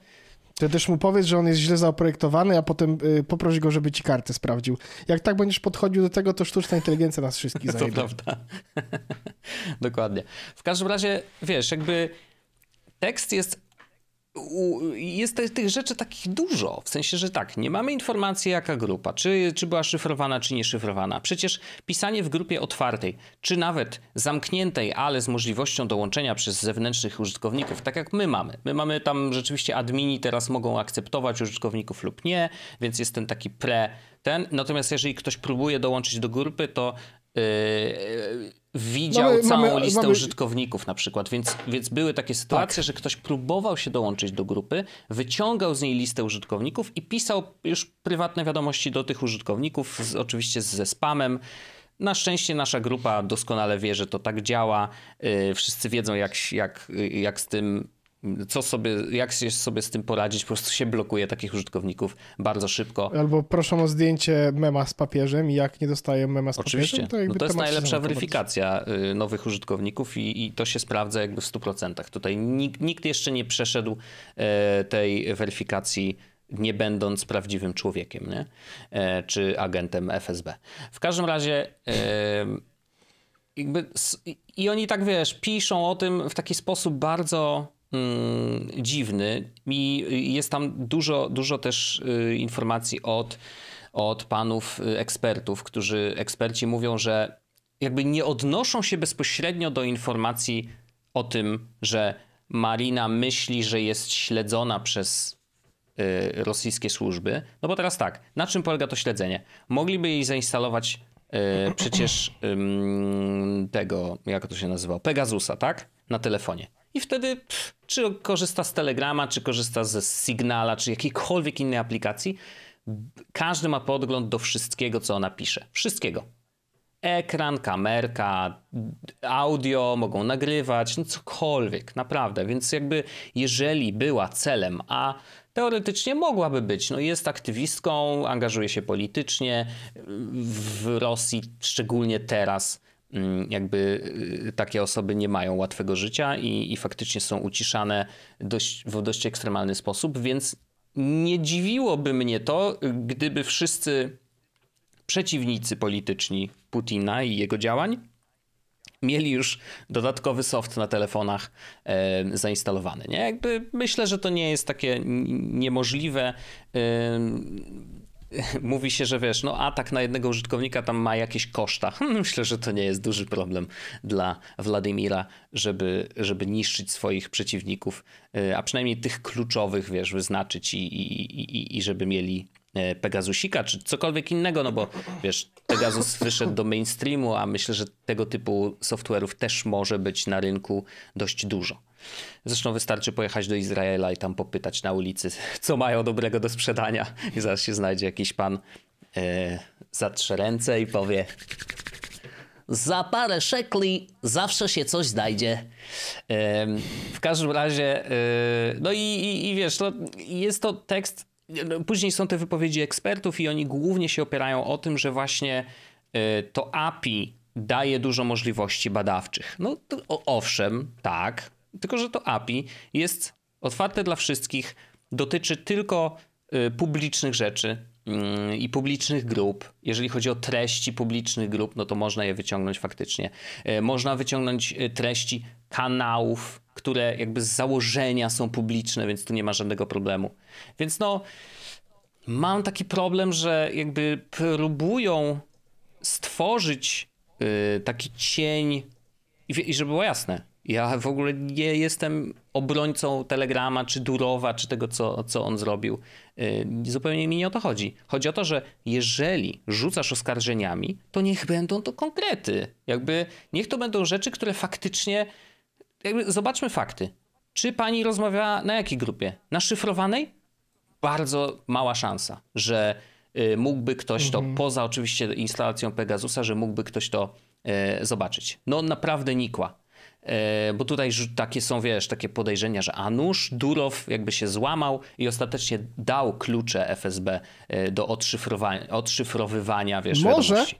ty też mu powiedz, że on jest źle zaprojektowany, a potem y, poproś go, żeby ci karty sprawdził. Jak tak będziesz podchodził do tego, to sztuczna inteligencja nas wszystkich zajmie. To prawda. Dokładnie. W każdym razie, wiesz, jakby tekst jest jest tych rzeczy takich dużo, w sensie, że tak, nie mamy informacji jaka grupa, czy, czy była szyfrowana, czy nie szyfrowana. Przecież pisanie w grupie otwartej, czy nawet zamkniętej, ale z możliwością dołączenia przez zewnętrznych użytkowników, tak jak my mamy. My mamy tam rzeczywiście admini teraz mogą akceptować użytkowników lub nie, więc jest ten taki pre ten. Natomiast jeżeli ktoś próbuje dołączyć do grupy, to Y, y, widział mamy, całą mamy, listę mamy... użytkowników na przykład, więc, więc były takie sytuacje, tak. że ktoś próbował się dołączyć do grupy, wyciągał z niej listę użytkowników i pisał już prywatne wiadomości do tych użytkowników, z, oczywiście ze spamem. Na szczęście nasza grupa doskonale wie, że to tak działa. Y, wszyscy wiedzą, jak, jak, jak z tym co sobie, jak się sobie z tym poradzić, po prostu się blokuje takich użytkowników bardzo szybko. Albo proszą o zdjęcie mema z papieżem i jak nie dostają mema z Oczywiście. papieżem, to jakby no to jest najlepsza weryfikacja y, nowych użytkowników i, i, to się sprawdza jakby w 100%. Tutaj nikt, nikt jeszcze nie przeszedł e, tej weryfikacji nie będąc prawdziwym człowiekiem, nie? E, czy agentem FSB. W każdym razie e, jakby i oni tak wiesz, piszą o tym w taki sposób bardzo Mm, dziwny i jest tam dużo, dużo też y, informacji od, od panów y, ekspertów, którzy eksperci mówią, że jakby nie odnoszą się bezpośrednio do informacji o tym, że Marina myśli, że jest śledzona przez y, rosyjskie służby. No bo teraz tak, na czym polega to śledzenie? Mogliby jej zainstalować y, przecież y, tego, jak to się nazywa, Pegasusa, tak? Na telefonie i wtedy pff, czy korzysta z Telegrama, czy korzysta ze Signala, czy jakiejkolwiek innej aplikacji, każdy ma podgląd do wszystkiego, co ona pisze. Wszystkiego. Ekran, kamerka, audio, mogą nagrywać, no cokolwiek, naprawdę. Więc jakby jeżeli była celem, a teoretycznie mogłaby być, no jest aktywistką, angażuje się politycznie w Rosji, szczególnie teraz, Mm, jakby y, takie osoby nie mają łatwego życia i, i faktycznie są uciszane dość, w dość ekstremalny sposób, więc nie dziwiłoby mnie to, gdyby wszyscy przeciwnicy polityczni Putina i jego działań mieli już dodatkowy soft na telefonach e, zainstalowany. Nie? Jakby myślę, że to nie jest takie niemożliwe. E, mówi się, że wiesz, no atak na jednego użytkownika tam ma jakieś koszta. Myślę, że to nie jest duży problem dla Władimira, żeby, żeby niszczyć swoich przeciwników, y, a przynajmniej tych kluczowych, wiesz, wyznaczyć i, i, i, i żeby mieli E, Pegasusika, czy cokolwiek innego, no bo wiesz, Pegasus wyszedł do mainstreamu, a myślę, że tego typu software'ów też może być na rynku dość dużo. Zresztą wystarczy pojechać do Izraela i tam popytać na ulicy, co mają dobrego do sprzedania i zaraz się znajdzie jakiś pan e, za trzy ręce i powie za parę szekli zawsze się coś znajdzie. E, w każdym razie, no i, i, i wiesz, no, jest to tekst no, później są te wypowiedzi ekspertów i oni głównie się opierają o tym, że właśnie y, to API daje dużo możliwości badawczych. No to, owszem, tak, tylko że to API jest otwarte dla wszystkich, dotyczy tylko y, publicznych rzeczy mm, i publicznych grup. Jeżeli chodzi o treści publicznych grup, no to można je wyciągnąć faktycznie. Y, można wyciągnąć treści kanałów które jakby z założenia są publiczne, więc tu nie ma żadnego problemu. Więc no, mam taki problem, że jakby próbują stworzyć y, taki cień i, i żeby było jasne, ja w ogóle nie jestem obrońcą Telegrama, czy Durowa, czy tego, co, co on zrobił. Y, zupełnie mi nie o to chodzi. Chodzi o to, że jeżeli rzucasz oskarżeniami, to niech będą to konkrety. Jakby niech to będą rzeczy, które faktycznie jakby zobaczmy fakty. Czy pani rozmawiała na jakiej grupie? Na szyfrowanej? Bardzo mała szansa, że y, mógłby ktoś to, mhm. poza oczywiście instalacją Pegasusa, że mógłby ktoś to y, zobaczyć. No naprawdę nikła. E, bo tutaj takie są, wiesz, takie podejrzenia, że Anusz Durow jakby się złamał i ostatecznie dał klucze FSB e, do odszyfrowywania, wiesz, Może? Wiadomości.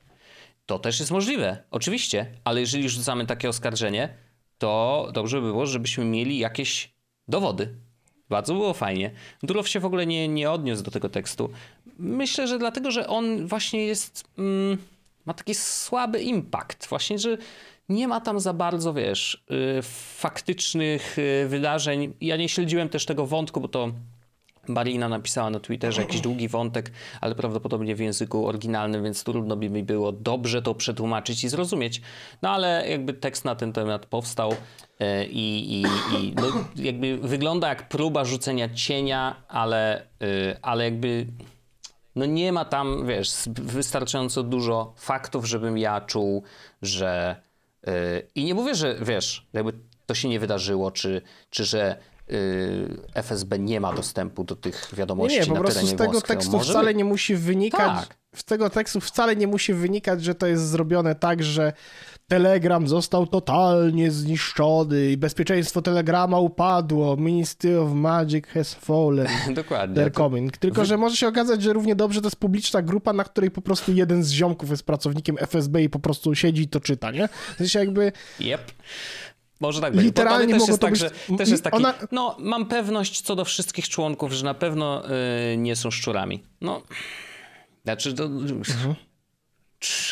To też jest możliwe, oczywiście, ale jeżeli rzucamy takie oskarżenie, to dobrze by było, żebyśmy mieli jakieś dowody. Bardzo było fajnie. Durow się w ogóle nie, nie odniósł do tego tekstu. Myślę, że dlatego, że on właśnie jest. Mm, ma taki słaby impact. Właśnie, że nie ma tam za bardzo, wiesz, y, faktycznych y, wydarzeń. Ja nie śledziłem też tego wątku, bo to Marina napisała na Twitterze jakiś długi wątek, ale prawdopodobnie w języku oryginalnym, więc trudno by mi było dobrze to przetłumaczyć i zrozumieć. No ale jakby tekst na ten temat powstał e, i, i, i no, jakby wygląda jak próba rzucenia cienia, ale, e, ale jakby no nie ma tam, wiesz, wystarczająco dużo faktów, żebym ja czuł, że... E, I nie mówię, że wiesz, jakby to się nie wydarzyło, czy, czy że Y, FSB nie ma dostępu do tych wiadomości nie, nie, po na prostu terenie z tego tekstu Może... wcale nie musi wynikać, tak. z tego tekstu wcale nie musi wynikać, że to jest zrobione tak, że Telegram został totalnie zniszczony i bezpieczeństwo Telegrama upadło. Ministry of Magic has fallen. Dokładnie. They're Tylko, że może się okazać, że równie dobrze to jest publiczna grupa, na której po prostu jeden z ziomków jest pracownikiem FSB i po prostu siedzi i to czyta, nie? W sensie jakby... Yep. Może tak Literalnie też jest, tak, być... że, też jest taki, Ona... no mam pewność co do wszystkich członków, że na pewno yy, nie są szczurami. No, znaczy to... Mhm.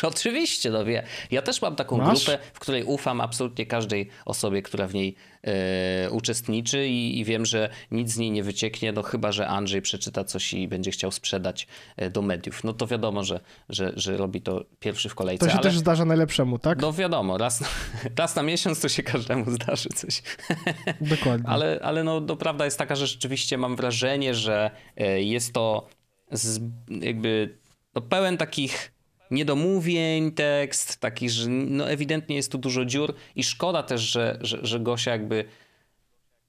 Oczywiście, no wie. Ja też mam taką Masz? grupę, w której ufam absolutnie każdej osobie, która w niej e, uczestniczy i, i, wiem, że nic z niej nie wycieknie, no chyba, że Andrzej przeczyta coś i będzie chciał sprzedać e, do mediów. No to wiadomo, że, że, że robi to pierwszy w kolejce. To się ale... też zdarza najlepszemu, tak? No wiadomo, raz na, raz na miesiąc to się każdemu zdarzy coś. Dokładnie. ale ale no, no prawda jest taka, że rzeczywiście mam wrażenie, że e, jest to z, jakby no, pełen takich niedomówień tekst, taki, że no ewidentnie jest tu dużo dziur i szkoda też, że, że, że Gosia jakby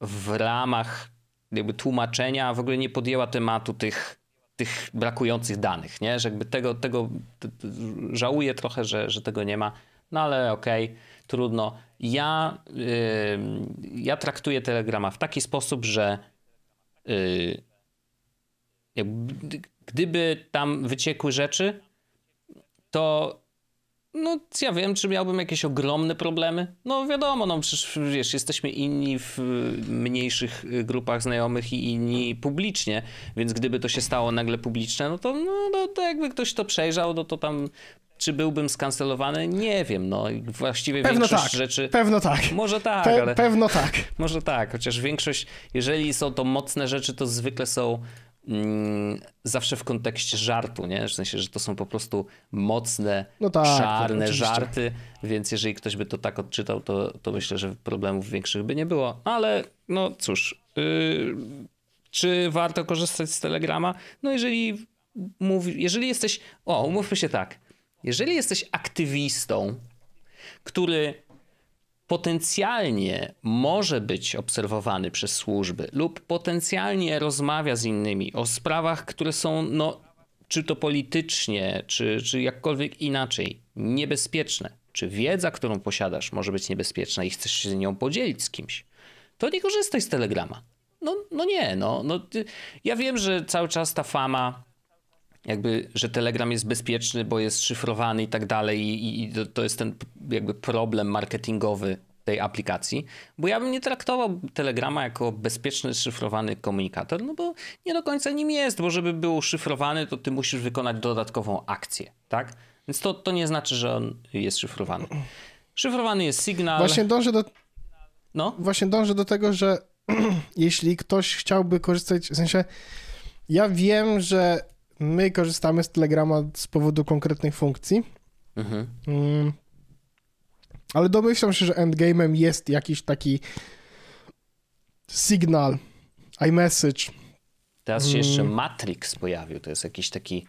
w ramach jakby tłumaczenia w ogóle nie podjęła tematu tych, tych brakujących danych, nie? Że jakby tego, tego żałuję trochę, że, że tego nie ma, no ale okej, okay, trudno. Ja, yy, ja traktuję Telegrama w taki sposób, że yy, gdyby tam wyciekły rzeczy, to no, ja wiem, czy miałbym jakieś ogromne problemy. No wiadomo, no przecież wiesz, jesteśmy inni w y, mniejszych y, grupach znajomych i inni publicznie, więc gdyby to się stało nagle publiczne, no to, no, no to jakby ktoś to przejrzał, no to tam czy byłbym skancelowany? Nie wiem, no właściwie pewno większość tak, rzeczy... Pewno tak. Może tak, Pe ale... Pewno tak. Może tak, chociaż większość, jeżeli są to mocne rzeczy, to zwykle są Mm, zawsze w kontekście żartu, nie? W sensie, że to są po prostu mocne, no tak, czarne tak, żarty, więc jeżeli ktoś by to tak odczytał, to, to myślę, że problemów większych by nie było, ale no cóż, yy, czy warto korzystać z Telegrama? No jeżeli mówi, jeżeli jesteś, o umówmy się tak, jeżeli jesteś aktywistą, który potencjalnie może być obserwowany przez służby lub potencjalnie rozmawia z innymi o sprawach, które są, no, czy to politycznie, czy, czy jakkolwiek inaczej, niebezpieczne, czy wiedza, którą posiadasz, może być niebezpieczna i chcesz się nią podzielić z kimś, to nie korzystaj z Telegrama. No, no nie, no, no. Ja wiem, że cały czas ta fama jakby, że Telegram jest bezpieczny, bo jest szyfrowany i tak dalej i, i to jest ten jakby problem marketingowy tej aplikacji, bo ja bym nie traktował Telegrama jako bezpieczny, szyfrowany komunikator, no bo nie do końca nim jest, bo żeby był szyfrowany, to ty musisz wykonać dodatkową akcję, tak? Więc to, to nie znaczy, że on jest szyfrowany. Szyfrowany jest sygnał. Właśnie dążę do... No? Właśnie dążę do tego, że jeśli ktoś chciałby korzystać, w sensie ja wiem, że my korzystamy z Telegrama z powodu konkretnych funkcji. Mhm. Mm. Ale domyślam się, że endgame'em jest jakiś taki sygnał, iMessage. Teraz się mm. jeszcze Matrix pojawił, to jest jakiś taki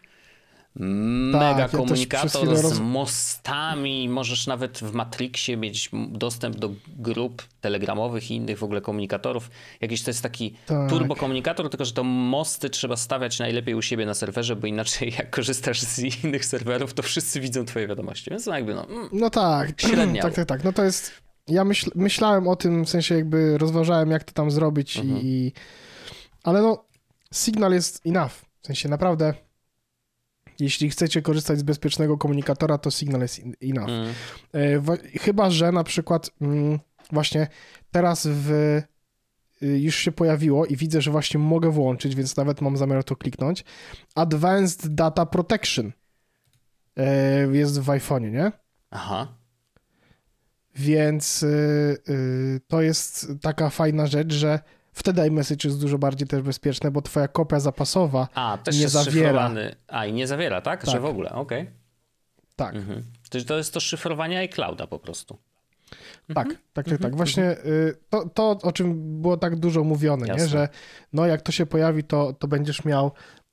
Mm. Tak, mega tak, komunikator ja z mostami, możesz nawet w Matrixie mieć dostęp do grup telegramowych i innych w ogóle komunikatorów. Jakiś to jest taki tak. turbo komunikator, tylko że to mosty trzeba stawiać najlepiej u siebie na serwerze, bo inaczej jak korzystasz z innych serwerów, to wszyscy widzą twoje wiadomości. Więc no jakby no... Mm, no tak. Średnia. tak, tak, tak. No to jest... Ja myśl, myślałem o tym, w sensie jakby rozważałem, jak to tam zrobić mhm. i... Ale no, Signal jest enough. W sensie naprawdę jeśli chcecie korzystać z bezpiecznego komunikatora, to Signal jest enough. Mm. E, chyba, że na przykład mm, właśnie teraz w y, już się pojawiło i widzę, że właśnie mogę włączyć, więc nawet mam zamiar to kliknąć. Advanced Data Protection e, jest w iPhone'ie, nie? Aha. Więc y, y, to jest taka fajna rzecz, że Wtedy iMessage jest dużo bardziej też bezpieczne, bo twoja kopia zapasowa A, też nie jest zawiera. A, i nie zawiera, tak? tak. Że w ogóle, okej. Okay. Tak. Mhm. To jest to szyfrowanie iClouda po prostu. Tak, tak, mhm. tak, tak, tak. Mhm. Właśnie y, to, to, o czym było tak dużo mówione, nie? że no jak to się pojawi, to, to będziesz miał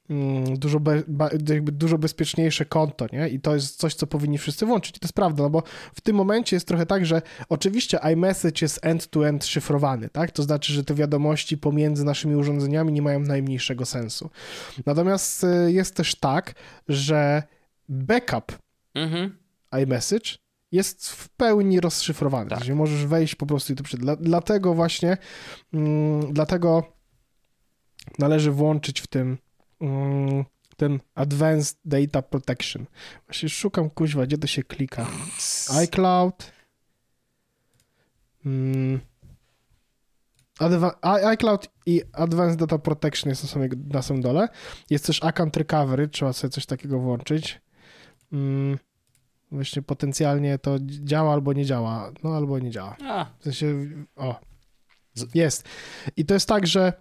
Mm, dużo, be, jakby dużo bezpieczniejsze konto, nie? I to jest coś, co powinni wszyscy włączyć. I to jest prawda, no bo w tym momencie jest trochę tak, że oczywiście iMessage jest end-to-end -end szyfrowany, tak? To znaczy, że te wiadomości pomiędzy naszymi urządzeniami nie mają najmniejszego sensu. Natomiast y, jest też tak, że backup mhm. iMessage jest w pełni rozszyfrowany, tak. możesz wejść po prostu i to przed. Dlatego właśnie, mm, dlatego należy włączyć w tym Mm, ten Advanced Data Protection. Właśnie szukam kuźwa, gdzie to się klika. iCloud. Mm. Adva iCloud i Advanced Data Protection jest na samym, na samym dole. Jest też Account Recovery, trzeba sobie coś takiego włączyć. Mm. Właśnie potencjalnie to działa albo nie działa. No albo nie działa. W sensie, o. Jest. I to jest tak, że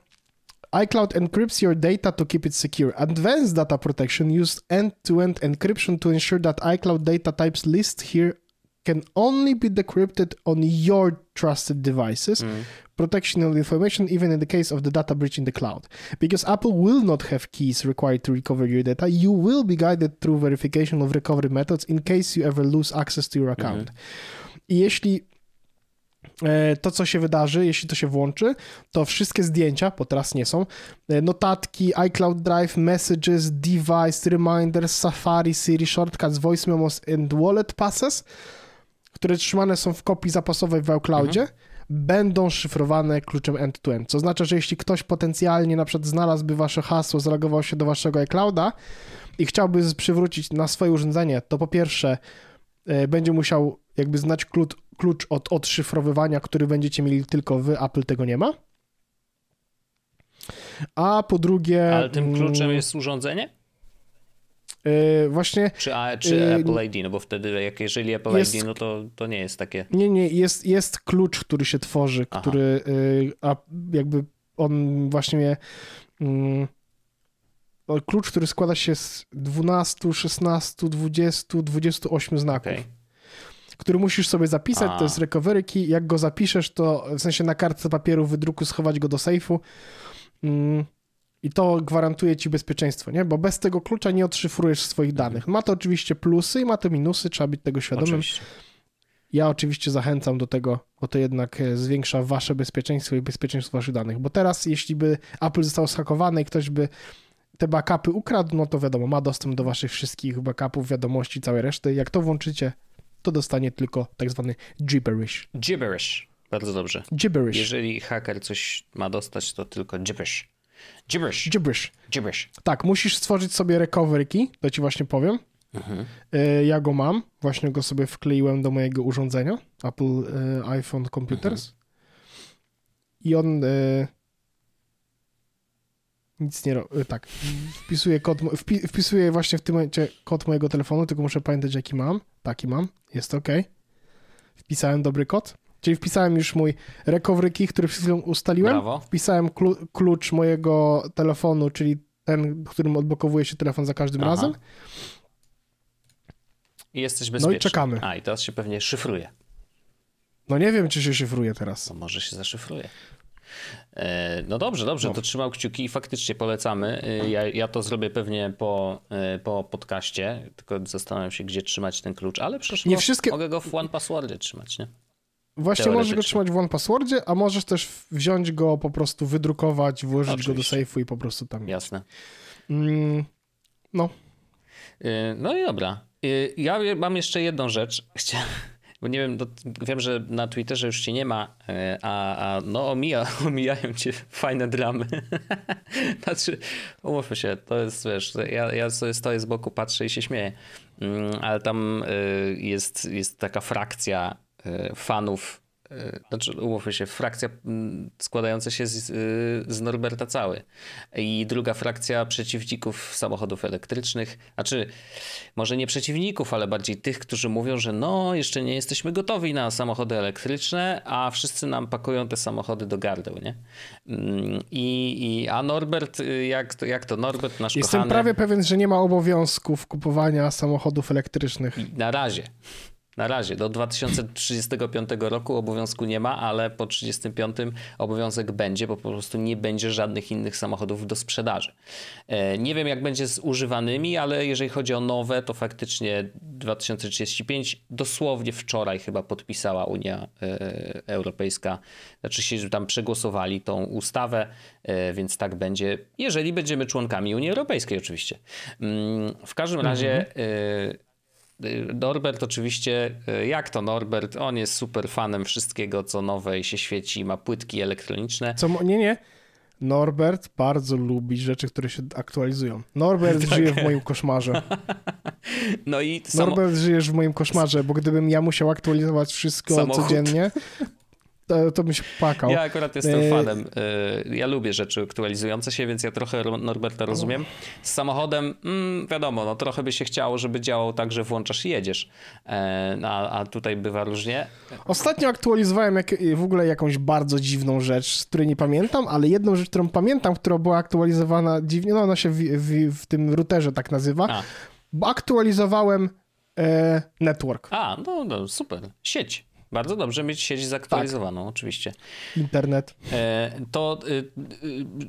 iCloud encrypts your data to keep it secure. Advanced data protection uses end-to-end encryption to ensure that iCloud data types listed here can only be decrypted on your trusted devices. Mm. Protection of information, even in the case of the data breach in the cloud. Because Apple will not have keys required to recover your data, you will be guided through verification of recovery methods in case you ever lose access to your account. Mm-hmm. Jeśli E, to, co się wydarzy, jeśli to się włączy, to wszystkie zdjęcia, bo teraz nie są, e, notatki, iCloud Drive, Messages, Device, Reminders, Safari, Siri, Shortcuts, Voice Memos and Wallet Passes, które trzymane są w kopii zapasowej w iCloudzie, mhm. będą szyfrowane kluczem end-to-end. Co znaczy, że jeśli ktoś potencjalnie na przykład znalazłby wasze hasło, zalogował się do waszego iClouda i chciałby przywrócić na swoje urządzenie, to po pierwsze e, będzie musiał jakby znać klucz klucz od odszyfrowywania, który będziecie mieli tylko wy, Apple tego nie ma. A po drugie. Ale tym mm, kluczem jest urządzenie? Yy, właśnie. Czy, a, y, czy yy, Apple ID? No bo wtedy, jak, jeżeli Apple jest, ID, no to, to nie jest takie. Nie, nie, jest, jest klucz, który się tworzy, Aha. który yy, a jakby on właśnie. Mm, klucz, który składa się z 12, 16, 20, 28 znaków. Okay który musisz sobie zapisać, A. to jest recovery key. Jak go zapiszesz, to w sensie na kartce papieru wydruku schować go do sejfu. Mm. I to gwarantuje ci bezpieczeństwo, nie? Bo bez tego klucza nie odszyfrujesz swoich tak. danych. Ma to oczywiście plusy i ma to minusy, trzeba być tego świadomym. Oczywiście. Ja oczywiście zachęcam do tego, bo to jednak e, zwiększa wasze bezpieczeństwo i bezpieczeństwo waszych danych. Bo teraz, jeśli by Apple został schakowany i ktoś by te backupy ukradł, no to wiadomo, ma dostęp do waszych wszystkich backupów, wiadomości, całej reszty. Jak to włączycie, to dostanie tylko tak zwany gibberish. Gibberish. Bardzo dobrze. Gibberish. Jeżeli haker coś ma dostać, to tylko gibberish. Gibberish. Gibberish. Gibberish. Tak, musisz stworzyć sobie recovery key, to ci właśnie powiem. Mhm. E, ja go mam, właśnie go sobie wkleiłem do mojego urządzenia, Apple e, iPhone Computers. Mhm. I on e, nic nie robię. Y, tak, wpisuję, kod, wpi wpisuję właśnie w tym momencie kod mojego telefonu, tylko muszę pamiętać, jaki mam. Taki mam, jest ok. Wpisałem dobry kod, czyli wpisałem już mój recovery key, który przed chwilą ustaliłem. Brawo. Wpisałem klu klucz mojego telefonu, czyli ten, którym odblokowuje się telefon za każdym Aha. razem. I jesteś bezpieczny. No i czekamy. A, i teraz się pewnie szyfruje. No nie wiem, czy się szyfruje teraz. No może się zaszyfruje. E, no dobrze, dobrze, no. to trzymał kciuki i faktycznie polecamy. E, ja, ja to zrobię pewnie po, e, po podcaście, tylko zastanawiam się, gdzie trzymać ten klucz, ale przecież nie wszystkie... mogę go w One Passwordzie trzymać, nie? Właśnie możesz go trzymać w One Passwordzie, a możesz też wziąć go, po prostu wydrukować, włożyć go do sejfu i po prostu tam Jasne. Mm, no. No i dobra. Ja mam jeszcze jedną rzecz. Chciałem bo nie wiem, no, wiem, że na Twitterze już cię nie ma, e, a, a no omija, omijają cię fajne dramy. znaczy, umówmy się, to jest, wiesz, ja, ja sobie stoję z boku, patrzę i się śmieję. Mm, ale tam e, jest, jest taka frakcja e, fanów E, znaczy umówmy się, frakcja mm, składająca się z, y, z Norberta Cały i druga frakcja przeciwników samochodów elektrycznych, znaczy może nie przeciwników, ale bardziej tych, którzy mówią, że no jeszcze nie jesteśmy gotowi na samochody elektryczne, a wszyscy nam pakują te samochody do gardeł, nie? Mm, I, i a Norbert, y, jak to, jak to Norbert, nasz Jestem kochany... prawie pewien, że nie ma obowiązków kupowania samochodów elektrycznych. Na razie. Na razie do 2035 roku obowiązku nie ma, ale po 35 obowiązek będzie, bo po prostu nie będzie żadnych innych samochodów do sprzedaży. E, nie wiem jak będzie z używanymi, ale jeżeli chodzi o nowe, to faktycznie 2035 dosłownie wczoraj chyba podpisała Unia e, Europejska, znaczy się tam przegłosowali tą ustawę, e, więc tak będzie, jeżeli będziemy członkami Unii Europejskiej oczywiście. Mm, w każdym razie mhm Y, Norbert oczywiście, y, jak to Norbert, on jest super fanem wszystkiego, co nowe i się świeci, ma płytki elektroniczne. Co, nie, nie. Norbert bardzo lubi rzeczy, które się aktualizują. Norbert tak. żyje w moim koszmarze. No i Norbert samo... żyjesz w moim koszmarze, bo gdybym ja musiał aktualizować wszystko Samochód. codziennie, to, to byś płakał. Ja akurat jestem e, fanem. E, ja lubię rzeczy aktualizujące się, więc ja trochę Norberta rozumiem. Z samochodem, mm, wiadomo, no trochę by się chciało, żeby działał tak, że włączasz i jedziesz. E, no, a, a tutaj bywa różnie. Ostatnio aktualizowałem jak, w ogóle jakąś bardzo dziwną rzecz, której nie pamiętam, ale jedną rzecz, którą pamiętam, która była aktualizowana dziwnie, no ona się w, w, w tym routerze tak nazywa, a. bo aktualizowałem e, network. A, no, no super. Sieć. Bardzo dobrze mieć sieć zaktualizowaną, tak. oczywiście. Internet. E, to e,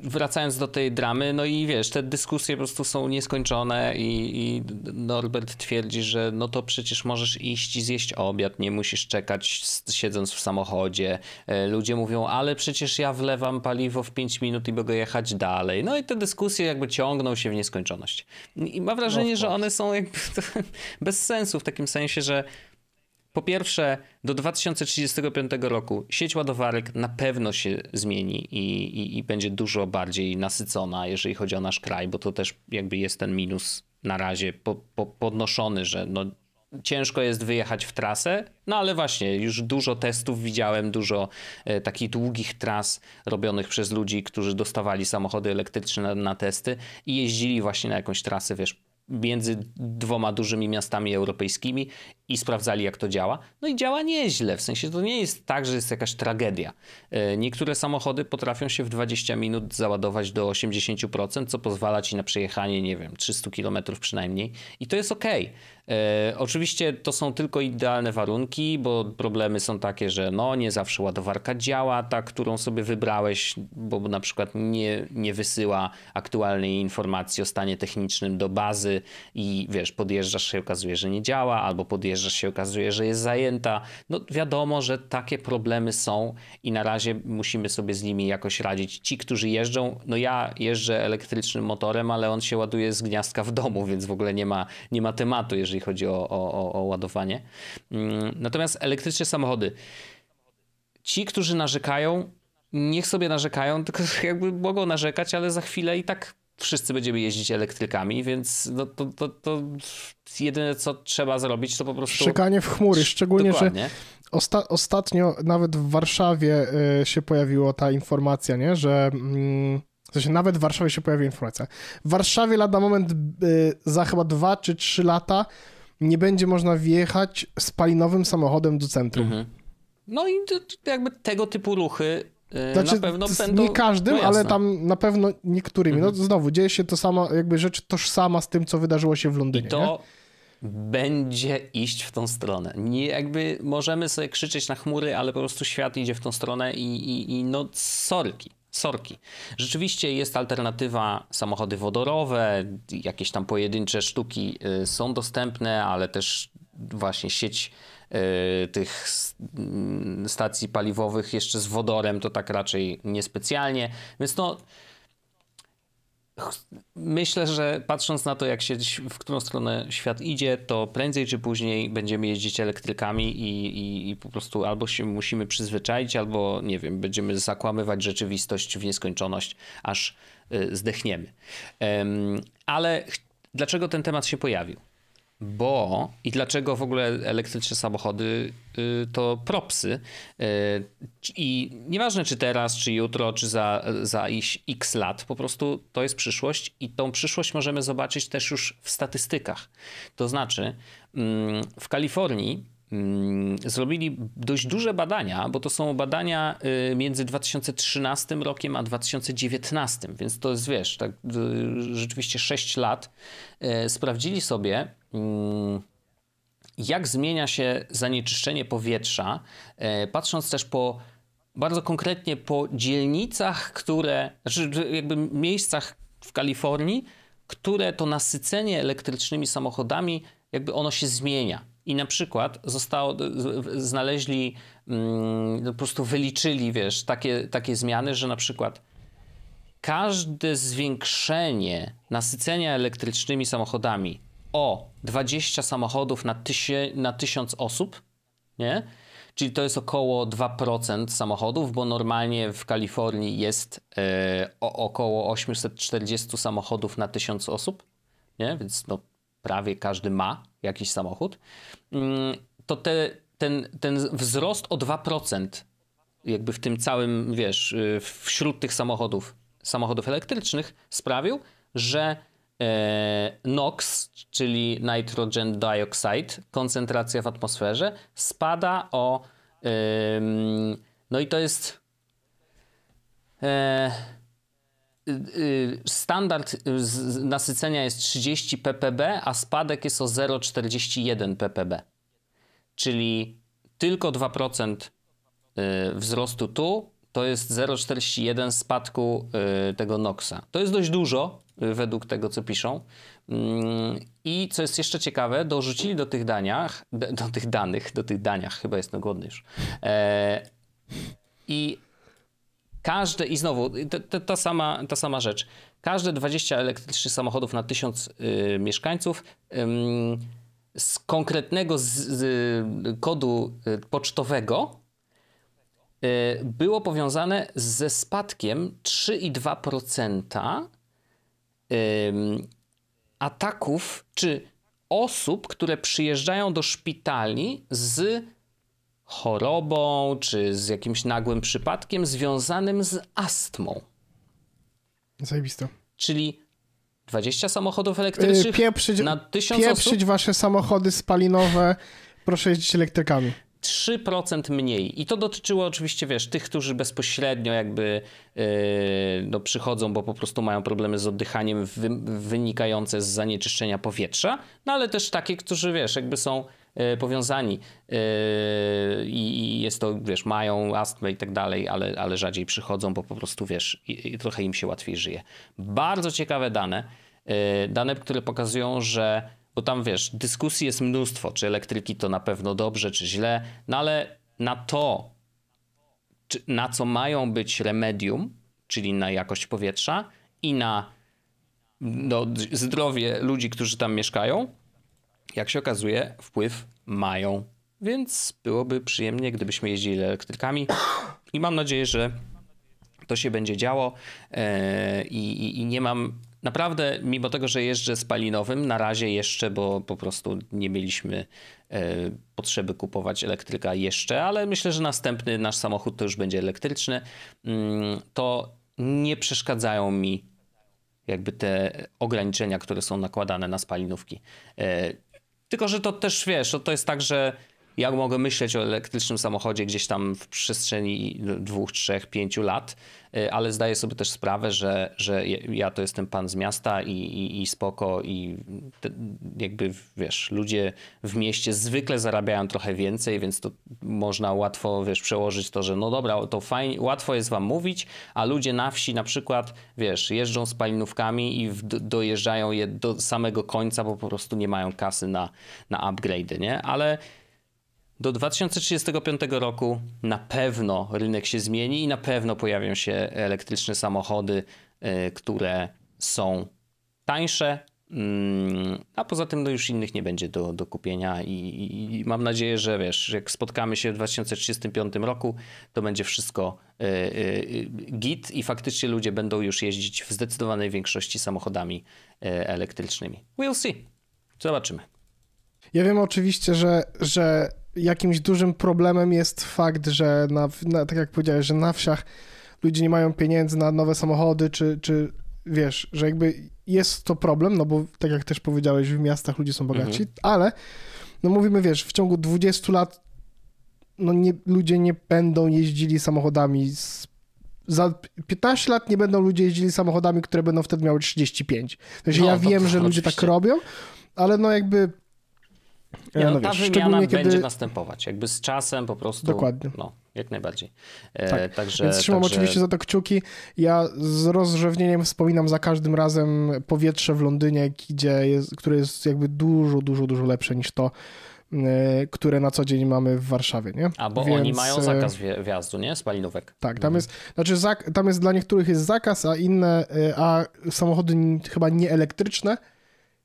wracając do tej dramy, no i wiesz, te dyskusje po prostu są nieskończone i, i Norbert twierdzi, że no to przecież możesz iść i zjeść obiad, nie musisz czekać siedząc w samochodzie. E, ludzie mówią, ale przecież ja wlewam paliwo w 5 minut i mogę jechać dalej. No i te dyskusje jakby ciągną się w nieskończoność. I mam no, wrażenie, no, że one są jakby bez sensu w takim sensie, że po pierwsze, do 2035 roku sieć ładowarek na pewno się zmieni i, i, i, będzie dużo bardziej nasycona, jeżeli chodzi o nasz kraj, bo to też jakby jest ten minus na razie po, po, podnoszony, że no, ciężko jest wyjechać w trasę, no ale właśnie, już dużo testów widziałem, dużo e, takich długich tras robionych przez ludzi, którzy dostawali samochody elektryczne na, na testy i jeździli właśnie na jakąś trasę, wiesz, między dwoma dużymi miastami europejskimi i sprawdzali, jak to działa. No i działa nieźle, w sensie to nie jest tak, że jest jakaś tragedia. E, niektóre samochody potrafią się w 20 minut załadować do 80%, co pozwala ci na przejechanie, nie wiem, 300 km przynajmniej i to jest ok. E, oczywiście to są tylko idealne warunki, bo problemy są takie, że no nie zawsze ładowarka działa, ta, którą sobie wybrałeś, bo na przykład nie, nie wysyła aktualnej informacji o stanie technicznym do bazy i wiesz, podjeżdżasz się okazuje, że nie działa, albo podjeżdżasz się okazuje, że jest zajęta. No wiadomo, że takie problemy są i na razie musimy sobie z nimi jakoś radzić. Ci, którzy jeżdżą, no ja jeżdżę elektrycznym motorem, ale on się ładuje z gniazdka w domu, więc w ogóle nie ma, nie ma tematu, jeżeli jeżeli chodzi o, o, o ładowanie. Mm, natomiast elektryczne samochody. Ci, którzy narzekają, niech sobie narzekają, tylko jakby mogą narzekać, ale za chwilę i tak wszyscy będziemy jeździć elektrykami, więc no to, to, to jedyne, co trzeba zrobić, to po prostu... Szykanie w chmury, szczególnie, Dokładnie. że osta ostatnio nawet w Warszawie y, się pojawiła ta informacja, nie, że... Mm, w sensie nawet w Warszawie się pojawi informacja. W Warszawie lada moment y, za chyba dwa czy trzy lata nie będzie można wjechać spalinowym samochodem do centrum. Mhm. No i jakby tego typu ruchy y, znaczy, na pewno będą... Nie każdym, no ale tam na pewno niektórymi. No mhm. No znowu, dzieje się to samo, jakby rzecz tożsama z tym, co wydarzyło się w Londynie. I to nie? będzie iść w tą stronę. Nie, jakby możemy sobie krzyczeć na chmury, ale po prostu świat idzie w tą stronę i, i, i no sorki sorki. Rzeczywiście jest alternatywa, samochody wodorowe, jakieś tam pojedyncze sztuki y, są dostępne, ale też właśnie sieć y, tych mm, stacji paliwowych jeszcze z wodorem to tak raczej niespecjalnie. Więc no Myślę, że patrząc na to, jak się, w którą stronę świat idzie, to prędzej czy później będziemy jeździć elektrykami i, i, i po prostu albo się musimy przyzwyczaić, albo nie wiem, będziemy zakłamywać rzeczywistość w nieskończoność, aż y, zdechniemy. Ale dlaczego ten temat się pojawił? bo i dlaczego w ogóle elektryczne samochody y, to propsy. Y, I nieważne czy teraz, czy jutro, czy za, za x lat, po prostu to jest przyszłość i tą przyszłość możemy zobaczyć też już w statystykach. To znaczy, mm, w Kalifornii Mm, zrobili dość duże badania, bo to są badania y, między 2013 rokiem a 2019, więc to jest, wiesz, tak y, rzeczywiście 6 lat. Y, sprawdzili sobie, mm, jak zmienia się zanieczyszczenie powietrza, patrząc też po bardzo konkretnie po dzielnicach, które, znaczy jakby miejscach w Kalifornii, które to nasycenie elektrycznymi samochodami, jakby ono się zmienia. I na przykład zostało, znaleźli, mm, po prostu wyliczyli, wiesz, takie, takie zmiany, że na przykład każde zwiększenie nasycenia elektrycznymi samochodami o 20 samochodów na, tysie, na 1000 osób, nie? Czyli to jest około 2% samochodów, bo normalnie w Kalifornii jest yy, około 840 samochodów na 1000 osób, nie? Więc no, prawie każdy ma jakiś samochód, mm, to te, ten, ten wzrost o 2% jakby w tym całym, wiesz, y, wśród tych samochodów, samochodów elektrycznych sprawił, że e, NOx, czyli nitrogen dioxide, koncentracja w atmosferze spada o no i to jest e, Y, y, standard y, nasycenia jest 30 ppb, a spadek jest o 0,41 ppb. Czyli tylko 2% wzrostu tu to jest 0,41 spadku tego NOXa. To jest dość dużo według tego, co piszą. Mm, I co jest jeszcze ciekawe, dorzucili do tych daniach, do tych danych, do tych daniach, chyba jestem głodny już. E, I Każde, i znowu, ta, sama, ta sama rzecz. Każde 20 elektrycznych samochodów na 1000 y, mieszkańców z konkretnego z, z, y, kodu pocztowego y, było powiązane ze spadkiem 3,2% ataków czy osób, które przyjeżdżają do szpitali z chorobą czy z jakimś nagłym przypadkiem związanym z astmą. Zajebiste. Czyli 20 samochodów y, elektrycznych yy, pieprzyć, na 1000 pieprzyć osób? wasze samochody spalinowe, proszę jeździć elektrykami. 3% mniej. I to dotyczyło oczywiście, wiesz, tych, którzy bezpośrednio jakby yy, no, przychodzą, bo po prostu mają problemy z oddychaniem wy wynikające z zanieczyszczenia powietrza, no ale też takie, którzy, wiesz, jakby są E, powiązani e, i jest to, wiesz, mają astmę i tak dalej, ale, ale rzadziej przychodzą, bo po prostu, wiesz, trochę im się łatwiej żyje. Bardzo ciekawe dane, e, dane, które pokazują, że, bo tam, wiesz, dyskusji jest mnóstwo, czy elektryki to na pewno dobrze, czy źle, no ale na to, na co mają być remedium, czyli na jakość powietrza i na no, zdrowie ludzi, którzy tam mieszkają, jak się okazuje, wpływ mają. Więc byłoby przyjemnie, gdybyśmy jeździli elektrykami i mam nadzieję, że to się będzie działo e, i, i, i nie mam naprawdę, mimo tego, że jeżdżę spalinowym, na razie jeszcze, bo po prostu nie mieliśmy e, potrzeby kupować elektryka jeszcze, ale myślę, że następny nasz samochód to już będzie elektryczny, mm, to nie przeszkadzają mi jakby te ograniczenia, które są nakładane na spalinówki. E, tylko, że to też, wiesz, to, to jest tak, że jak mogę myśleć o elektrycznym samochodzie gdzieś tam w przestrzeni dwóch, trzech, pięciu lat, E, ale zdaję sobie też sprawę, że, że ja to jestem pan z miasta i, i, i spoko i te, jakby, wiesz, ludzie w mieście zwykle zarabiają trochę więcej, więc to można łatwo, wiesz, przełożyć to, że no dobra, to fajnie, łatwo jest wam mówić, a ludzie na wsi na przykład, wiesz, jeżdżą z palinówkami i w, dojeżdżają je do samego końca, bo po prostu nie mają kasy na, na upgrade'y, nie? Ale do 2035 roku na pewno rynek się zmieni i na pewno pojawią się elektryczne samochody, e, które są tańsze, mm, a poza tym no już innych nie będzie do, do kupienia i, i, i, mam nadzieję, że wiesz, jak spotkamy się w 2035 roku, to będzie wszystko y, y, git i faktycznie ludzie będą już jeździć w zdecydowanej większości samochodami y, elektrycznymi. We'll see. Zobaczymy. Ja wiem oczywiście, że, że jakimś dużym problemem jest fakt, że na, na, tak jak powiedziałeś, że na wsiach ludzie nie mają pieniędzy na nowe samochody, czy, czy wiesz, że jakby jest to problem, no bo tak jak też powiedziałeś, w miastach ludzie są bogaci, mhm. ale no mówimy, wiesz, w ciągu 20 lat no nie, ludzie nie będą jeździli samochodami z za 15 lat nie będą ludzie jeździli samochodami, które będą wtedy miały 35. Znaczy, no, ja wiem, no, że oczywiście. ludzie tak robią, ale no jakby E, nie, no, no ta wiesz, wymiana będzie następować, jakby z czasem po prostu. Dokładnie. No, jak najbardziej. E, tak. także, Więc trzymam także... oczywiście za to kciuki. Ja z rozrzewnieniem wspominam za każdym razem powietrze w Londynie, gdzie jest, które jest jakby dużo, dużo, dużo lepsze niż to, e, które na co dzień mamy w Warszawie, nie? A bo Więc... oni mają zakaz e, wjazdu, nie? Spalinówek. Tak, tam mhm. jest, znaczy zak, tam jest dla niektórych jest zakaz, a inne, a samochody chyba nieelektryczne,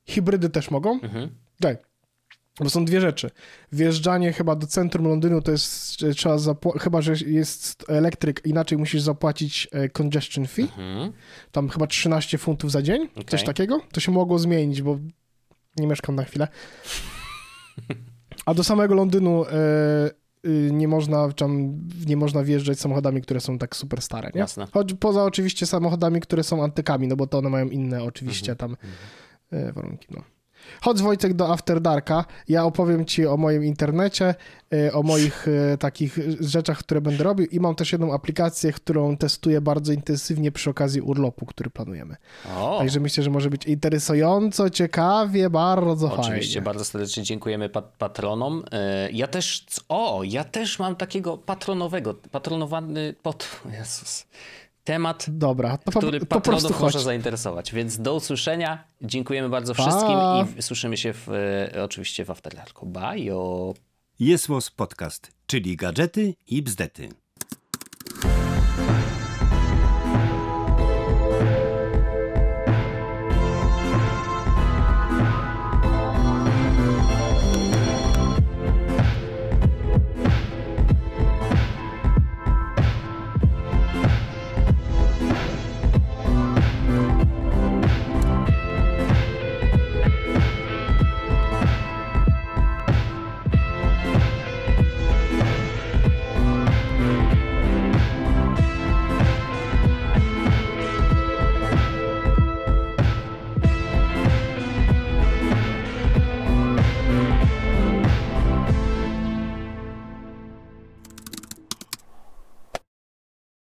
hybrydy też mogą. Mhm. Tak, bo są dwie rzeczy. Wjeżdżanie chyba do centrum Londynu to jest trzeba chyba że jest elektryk, inaczej musisz zapłacić e, congestion fee. Mhm. Tam chyba 13 funtów za dzień, okay. coś takiego. To się mogło zmienić, bo nie mieszkam na chwilę. A do samego Londynu e, y, nie, można, tam, nie można wjeżdżać samochodami, które są tak super stare. Nie? Jasne. Choć poza oczywiście samochodami, które są antykami, no bo to one mają inne oczywiście mhm. tam mhm. E, warunki. No. Chodź Wojtek do After Darka, ja opowiem ci o moim internecie, y, o moich y, takich rzeczach, które będę robił i mam też jedną aplikację, którą testuję bardzo intensywnie przy okazji urlopu, który planujemy. O. Także myślę, że może być interesująco, ciekawie, bardzo Oczywiście, fajnie. Oczywiście, bardzo serdecznie dziękujemy pat patronom. Y, ja też, o, ja też mam takiego patronowego, patronowany, pod, Jezus temat, Dobra, to, który to patronów może zainteresować. Więc do usłyszenia. Dziękujemy bardzo pa. wszystkim i słyszymy się w, e, oczywiście w Afterlarku. Bye! Jest podcast, czyli gadżety i bzdety.